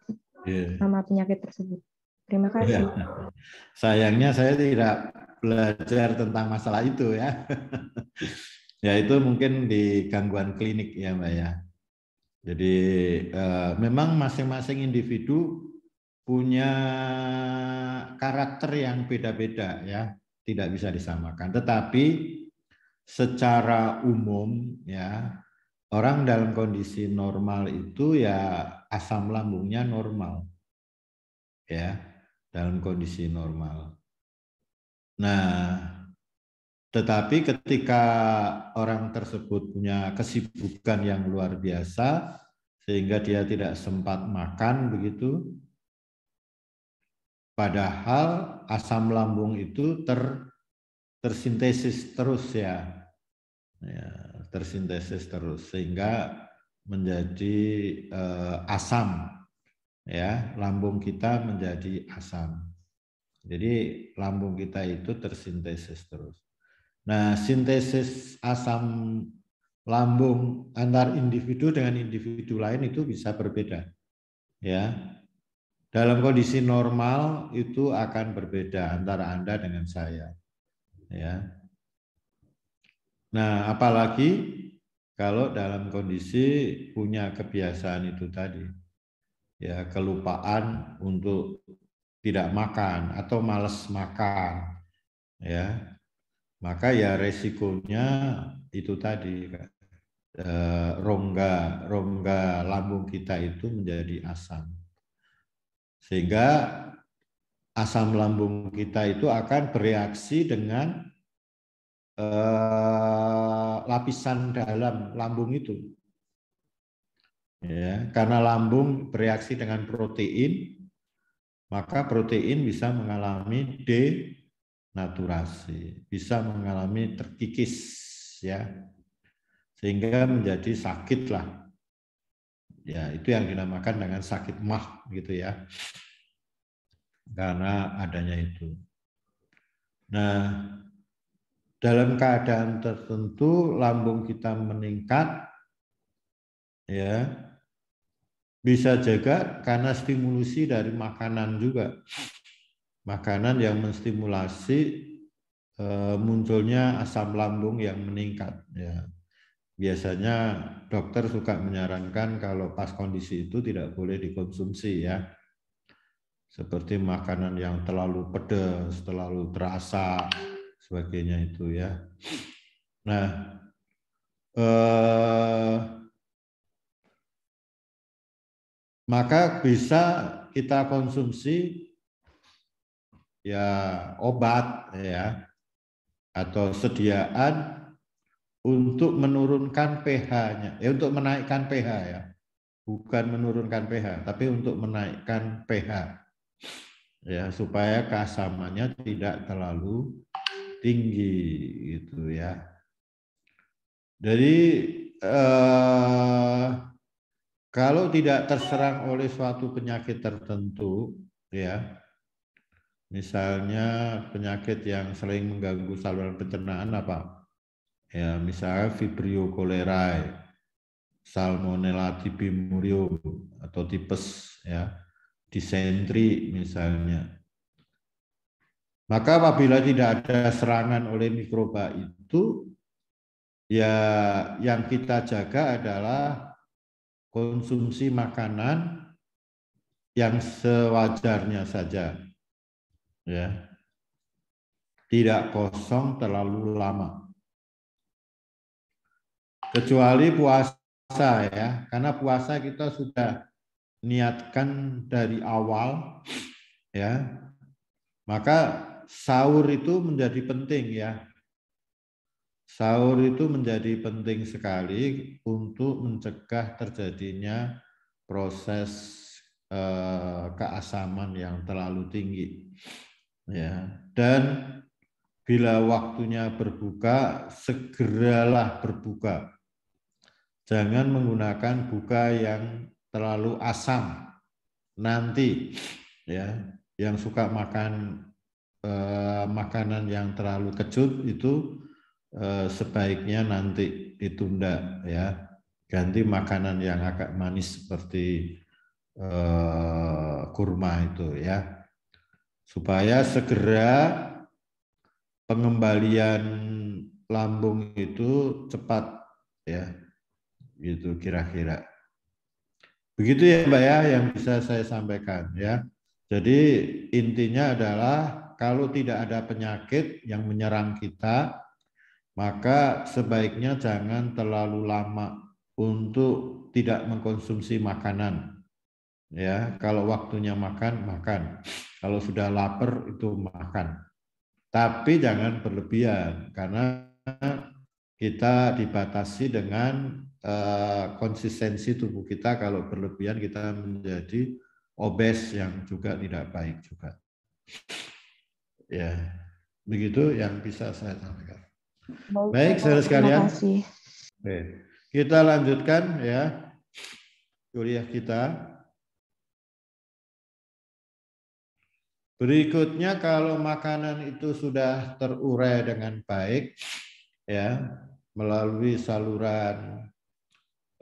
yeah. sama penyakit tersebut. Terima ya, kasih. Ya. Sayangnya saya tidak belajar tentang masalah itu ya. ya itu mungkin di gangguan klinik ya Mbak ya. Jadi eh, memang masing-masing individu punya karakter yang beda-beda ya, tidak bisa disamakan. Tetapi secara umum ya, orang dalam kondisi normal itu ya asam lambungnya normal. Ya, dalam kondisi normal. Nah, tetapi ketika orang tersebut punya kesibukan yang luar biasa, sehingga dia tidak sempat makan begitu, padahal asam lambung itu ter, tersintesis terus ya, ya tersintesis terus sehingga menjadi eh, asam ya lambung kita menjadi asam. Jadi lambung kita itu tersintesis terus. Nah, sintesis asam lambung antar individu dengan individu lain itu bisa berbeda. Ya. Dalam kondisi normal itu akan berbeda antara Anda dengan saya. Ya. Nah, apalagi kalau dalam kondisi punya kebiasaan itu tadi ya kelupaan untuk tidak makan atau males makan ya maka ya resikonya itu tadi eh, rongga rongga lambung kita itu menjadi asam sehingga asam lambung kita itu akan bereaksi dengan eh, lapisan dalam lambung itu Ya, karena lambung bereaksi dengan protein, maka protein bisa mengalami denaturasi, bisa mengalami terkikis ya. Sehingga menjadi sakit lah. Ya, itu yang dinamakan dengan sakit mah gitu ya. Karena adanya itu. Nah, dalam keadaan tertentu lambung kita meningkat ya bisa jaga karena stimulasi dari makanan juga. Makanan yang menstimulasi eh, munculnya asam lambung yang meningkat. Ya. Biasanya dokter suka menyarankan kalau pas kondisi itu tidak boleh dikonsumsi ya. Seperti makanan yang terlalu pedas, terlalu terasa, sebagainya itu ya. Nah, eh, maka bisa kita konsumsi ya obat ya atau sediaan untuk menurunkan pH-nya, ya untuk menaikkan pH ya. Bukan menurunkan pH, tapi untuk menaikkan pH. Ya, supaya kasamannya tidak terlalu tinggi gitu ya. Jadi eh kalau tidak terserang oleh suatu penyakit tertentu, ya, misalnya penyakit yang sering mengganggu saluran pencernaan apa? Ya, misalnya Vibrio cholerae, Salmonella murio atau tipes, ya, disentri misalnya, maka apabila tidak ada serangan oleh mikroba itu, ya yang kita jaga adalah konsumsi makanan yang sewajarnya saja. Ya. Tidak kosong terlalu lama. Kecuali puasa ya, karena puasa kita sudah niatkan dari awal ya. Maka sahur itu menjadi penting ya Sahur itu menjadi penting sekali untuk mencegah terjadinya proses eh, keasaman yang terlalu tinggi. Ya, dan bila waktunya berbuka, segeralah berbuka. Jangan menggunakan buka yang terlalu asam nanti ya yang suka makan eh, makanan yang terlalu kecut itu Eh, sebaiknya nanti ditunda ya. Ganti makanan yang agak manis seperti eh, kurma itu ya. Supaya segera pengembalian lambung itu cepat ya. Gitu kira-kira. Begitu ya Mbak ya yang bisa saya sampaikan ya. Jadi intinya adalah kalau tidak ada penyakit yang menyerang kita, maka sebaiknya jangan terlalu lama untuk tidak mengkonsumsi makanan. Ya, kalau waktunya makan, makan. Kalau sudah lapar itu makan. Tapi jangan berlebihan karena kita dibatasi dengan eh, konsistensi tubuh kita kalau berlebihan kita menjadi obes yang juga tidak baik juga. Ya, begitu yang bisa saya sampaikan. Baik, saudara sekalian. Oke. Kita lanjutkan ya kuliah kita. Berikutnya kalau makanan itu sudah terurai dengan baik ya melalui saluran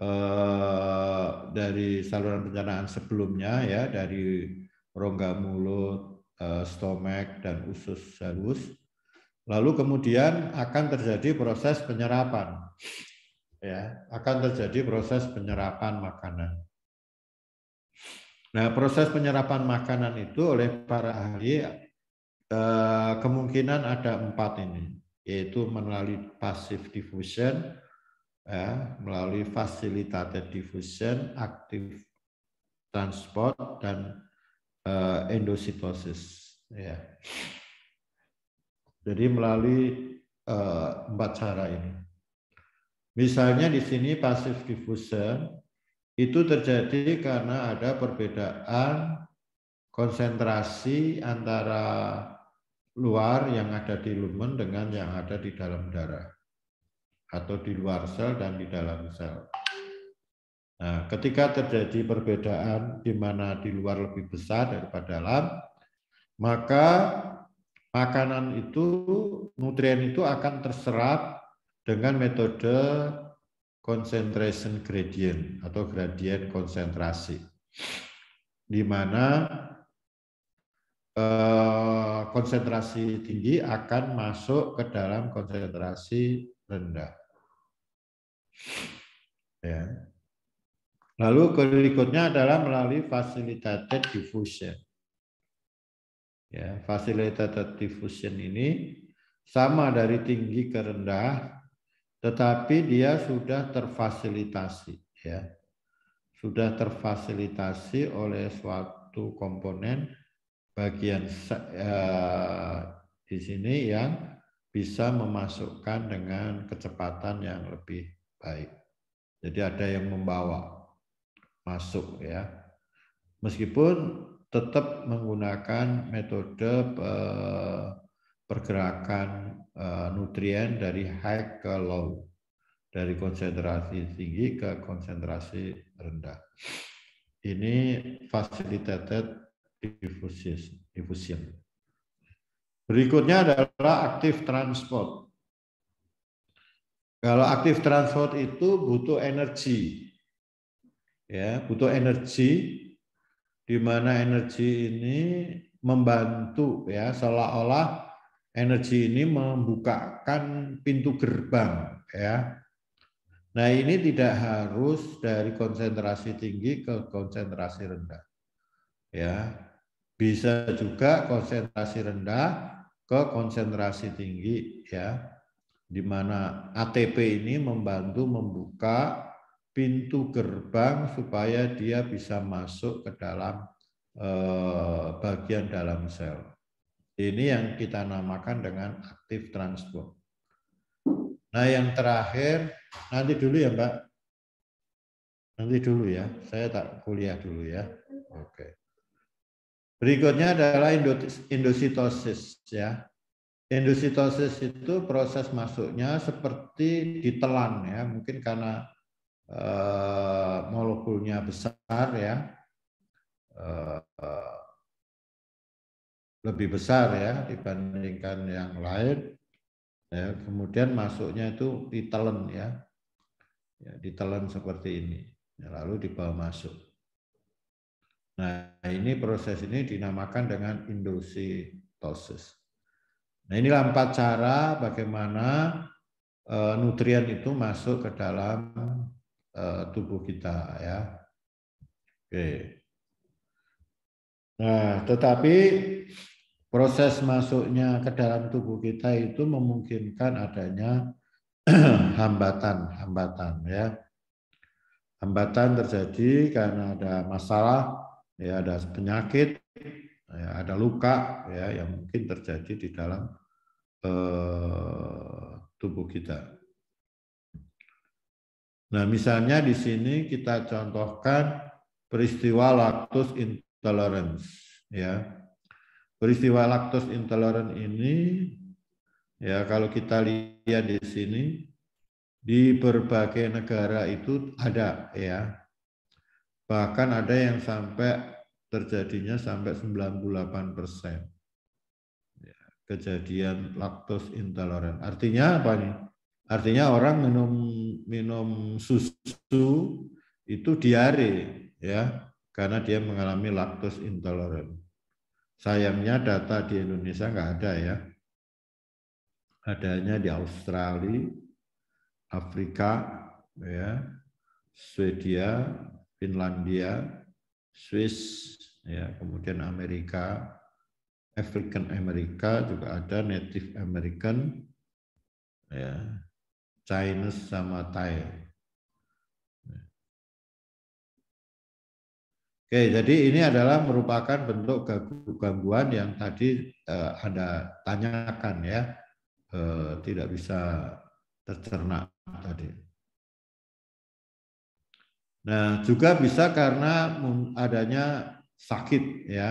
eh, dari saluran pencernaan sebelumnya ya dari rongga mulut, eh, stomak dan usus halus Lalu kemudian akan terjadi proses penyerapan. Ya, akan terjadi proses penyerapan makanan. Nah, proses penyerapan makanan itu oleh para ahli eh, kemungkinan ada empat ini, yaitu melalui passive diffusion, ya, melalui facilitated diffusion, active transport, dan uh, eh, endositosis. Ya. Jadi melalui eh, empat cara ini. Misalnya di sini pasif diffusion itu terjadi karena ada perbedaan konsentrasi antara luar yang ada di lumen dengan yang ada di dalam darah atau di luar sel dan di dalam sel. Nah, ketika terjadi perbedaan di mana di luar lebih besar daripada dalam, maka makanan itu nutrien itu akan terserap dengan metode concentration gradient atau gradient konsentrasi di mana eh, konsentrasi tinggi akan masuk ke dalam konsentrasi rendah. Ya. Lalu berikutnya adalah melalui facilitated diffusion. Ya, facilitative diffusion ini sama dari tinggi ke rendah, tetapi dia sudah terfasilitasi. Ya, sudah terfasilitasi oleh suatu komponen bagian eh, di sini yang bisa memasukkan dengan kecepatan yang lebih baik. Jadi ada yang membawa masuk ya. Meskipun tetap menggunakan metode eh, pergerakan eh, nutrien dari high ke low, dari konsentrasi tinggi ke konsentrasi rendah. Ini facilitated diffusion. Berikutnya adalah aktif transport. Kalau aktif transport itu butuh energi. Ya, butuh energi di mana energi ini membantu ya seolah-olah energi ini membukakan pintu gerbang ya. Nah, ini tidak harus dari konsentrasi tinggi ke konsentrasi rendah. Ya. Bisa juga konsentrasi rendah ke konsentrasi tinggi ya. Di mana ATP ini membantu membuka pintu gerbang supaya dia bisa masuk ke dalam eh, bagian dalam sel. Ini yang kita namakan dengan aktif transport. Nah yang terakhir, nanti dulu ya Mbak. Nanti dulu ya, saya tak kuliah dulu ya. Oke. Berikutnya adalah endositosis ya. Endositosis itu proses masuknya seperti ditelan ya, mungkin karena Eh, molekulnya besar ya, eh, lebih besar ya dibandingkan yang lain. Ya, kemudian masuknya itu ditelan ya, ya ditelan seperti ini, ya, lalu dibawa masuk. Nah ini proses ini dinamakan dengan induksi indositosis. Nah inilah empat cara bagaimana eh, nutrien itu masuk ke dalam Eh, tubuh kita ya. Oke. Nah, tetapi proses masuknya ke dalam tubuh kita itu memungkinkan adanya hambatan-hambatan ya. Hambatan terjadi karena ada masalah, ya ada penyakit, ya ada luka ya yang mungkin terjadi di dalam eh, tubuh kita. Nah, misalnya di sini kita contohkan peristiwa lactose intolerance, ya. Peristiwa lactose intolerance ini ya kalau kita lihat di sini di berbagai negara itu ada ya. Bahkan ada yang sampai terjadinya sampai 98 persen ya, kejadian laktos intoleran. Artinya apa nih? Artinya orang minum minum susu itu diare ya karena dia mengalami laktos intoleran. Sayangnya data di Indonesia nggak ada ya. Adanya di Australia, Afrika, ya, Swedia, Finlandia, Swiss, ya, kemudian Amerika, African America juga ada, Native American, ya, Chinese sama Thai. Oke, jadi ini adalah merupakan bentuk gangguan yang tadi eh, Anda tanyakan ya, eh, tidak bisa tercerna tadi. Nah, juga bisa karena adanya sakit ya,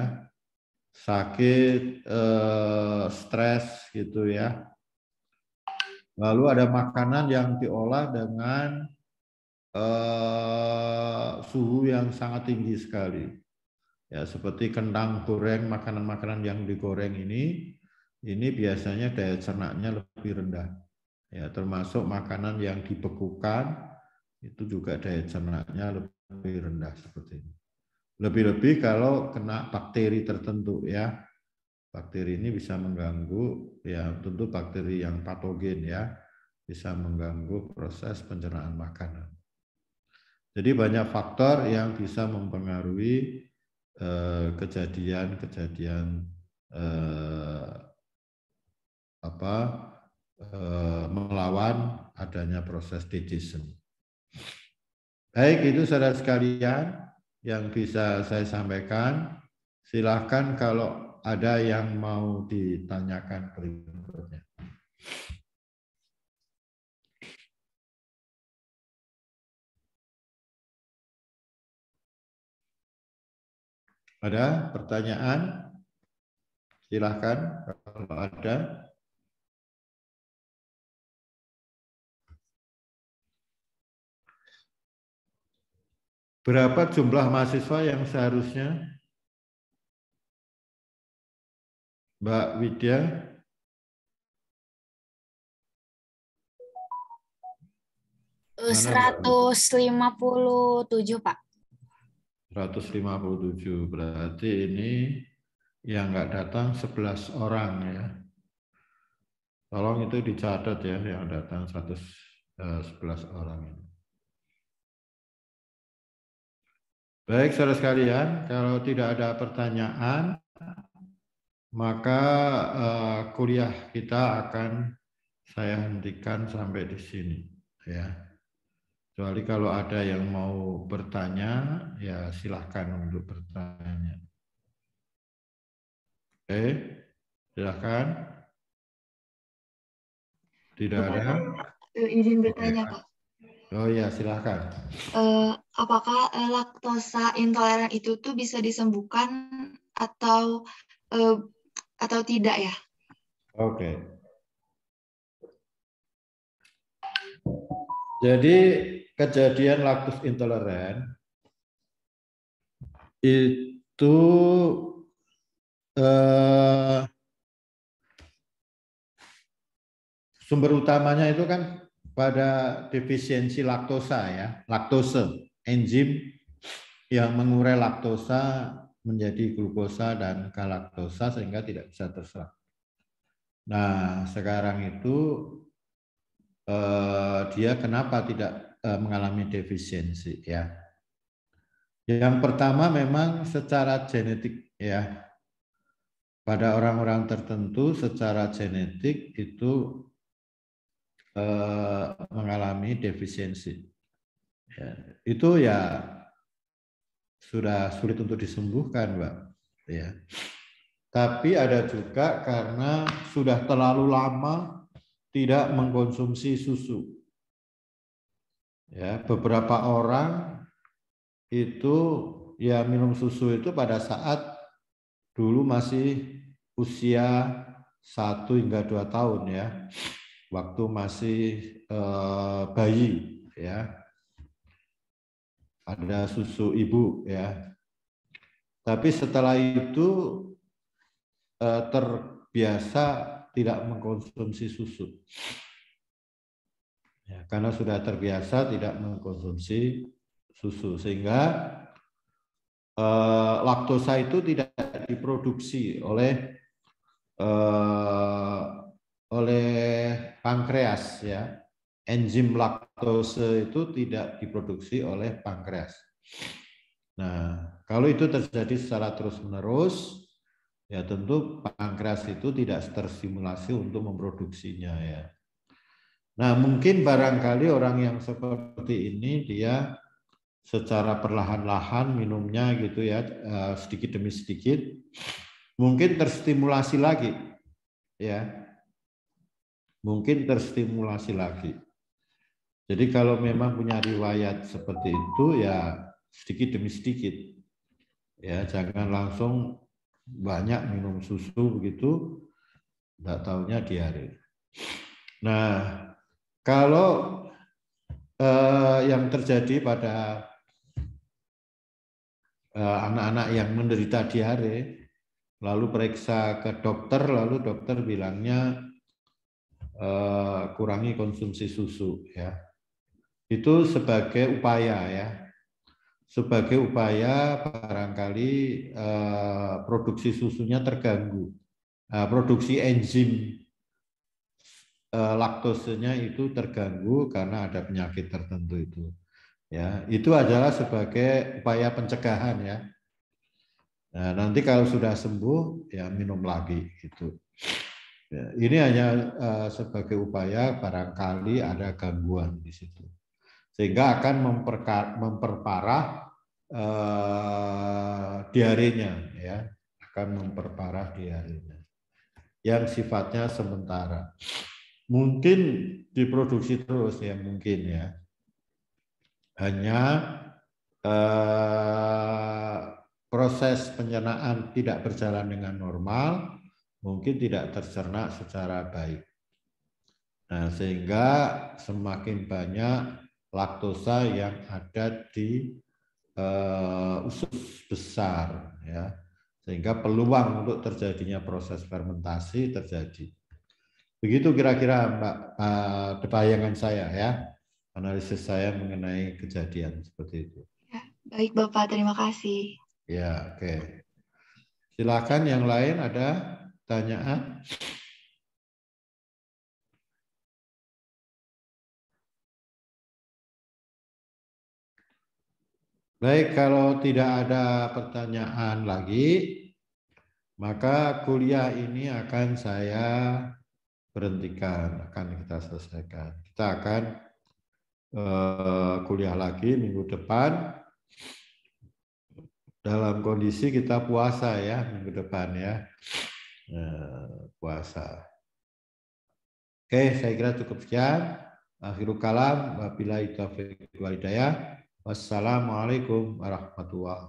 sakit, eh, stres gitu ya, Lalu ada makanan yang diolah dengan eh, suhu yang sangat tinggi sekali. Ya, seperti kentang goreng, makanan-makanan yang digoreng ini, ini biasanya daya cernaknya lebih rendah. Ya, termasuk makanan yang dibekukan itu juga daya cernaknya lebih rendah seperti ini. Lebih-lebih kalau kena bakteri tertentu ya. Bakteri ini bisa mengganggu ya tentu bakteri yang patogen ya bisa mengganggu proses pencernaan makanan. Jadi banyak faktor yang bisa mempengaruhi eh, kejadian-kejadian eh, apa eh, melawan adanya proses digestion. Baik itu saudara sekalian yang bisa saya sampaikan. Silahkan kalau ada yang mau ditanyakan berikutnya? Ada pertanyaan? Silahkan kalau ada. Berapa jumlah mahasiswa yang seharusnya Eh, Mbak Widya. Seratus lima puluh tujuh Pak. 157 berarti ini yang nggak datang 11 orang ya. Tolong itu dicatat ya yang datang 111 eh, orang ini. Baik saudara sekalian, kalau tidak ada pertanyaan, maka uh, kuliah kita akan saya hentikan sampai di sini ya. Kecuali kalau ada yang mau bertanya, ya silahkan untuk bertanya. Oke, silahkan. Tidak ada. Izin bertanya, Pak. Oh ya, silahkan. Uh, apakah eh, laktosa intoleran itu tuh bisa disembuhkan atau uh, atau tidak ya. Oke. Jadi kejadian laktus intoleran itu eh, sumber utamanya itu kan pada defisiensi laktosa ya, laktose, enzim yang mengurai laktosa menjadi glukosa dan galaktosa sehingga tidak bisa terserap. Nah, sekarang itu eh, dia kenapa tidak eh, mengalami defisiensi ya? Yang pertama memang secara genetik ya. Pada orang-orang tertentu secara genetik itu eh, mengalami defisiensi. Ya, itu ya sudah sulit untuk disembuhkan, Mbak. Ya. Tapi ada juga karena sudah terlalu lama tidak mengkonsumsi susu. Ya, beberapa orang itu ya minum susu itu pada saat dulu masih usia satu hingga dua tahun ya. Waktu masih eh, bayi ya ada susu ibu ya. Tapi setelah itu eh, terbiasa tidak mengkonsumsi susu. Ya, karena sudah terbiasa tidak mengkonsumsi susu sehingga eh, laktosa itu tidak diproduksi oleh eh, oleh pankreas ya enzim lak laktose itu tidak diproduksi oleh pankreas. Nah, kalau itu terjadi secara terus-menerus, ya tentu pankreas itu tidak terstimulasi untuk memproduksinya ya. Nah, mungkin barangkali orang yang seperti ini dia secara perlahan-lahan minumnya gitu ya eh, sedikit demi sedikit mungkin terstimulasi lagi ya mungkin terstimulasi lagi jadi kalau memang punya riwayat seperti itu ya sedikit demi sedikit. Ya, jangan langsung banyak minum susu begitu enggak tahunya diare. Nah, kalau eh, yang terjadi pada eh, anak-anak eh, yang menderita diare lalu periksa ke dokter lalu dokter bilangnya eh, kurangi konsumsi susu ya itu sebagai upaya ya sebagai upaya barangkali eh, produksi susunya terganggu eh, produksi enzim eh, laktosenya itu terganggu karena ada penyakit tertentu itu ya itu adalah sebagai upaya pencegahan ya nah, nanti kalau sudah sembuh ya minum lagi itu ya, ini hanya eh, sebagai upaya barangkali ada gangguan di situ sehingga akan memperparah eh, diarenya ya akan memperparah diarenya yang sifatnya sementara mungkin diproduksi terus ya mungkin ya hanya eh, proses pencernaan tidak berjalan dengan normal mungkin tidak tercerna secara baik nah sehingga semakin banyak laktosa yang ada di uh, usus besar ya sehingga peluang untuk terjadinya proses fermentasi terjadi begitu kira-kira mbak uh, eh, kebayangan saya ya analisis saya mengenai kejadian seperti itu ya, baik bapak terima kasih ya oke okay. silakan yang lain ada tanyaan Baik, kalau tidak ada pertanyaan lagi, maka kuliah ini akan saya berhentikan, akan kita selesaikan. Kita akan eh, kuliah lagi minggu depan dalam kondisi kita puasa ya minggu depan ya eh, puasa. Oke, saya kira cukup sekian. Akhirul kalam, wabillahi taufiq walhidayah. Wassalamualaikum warahmatullahi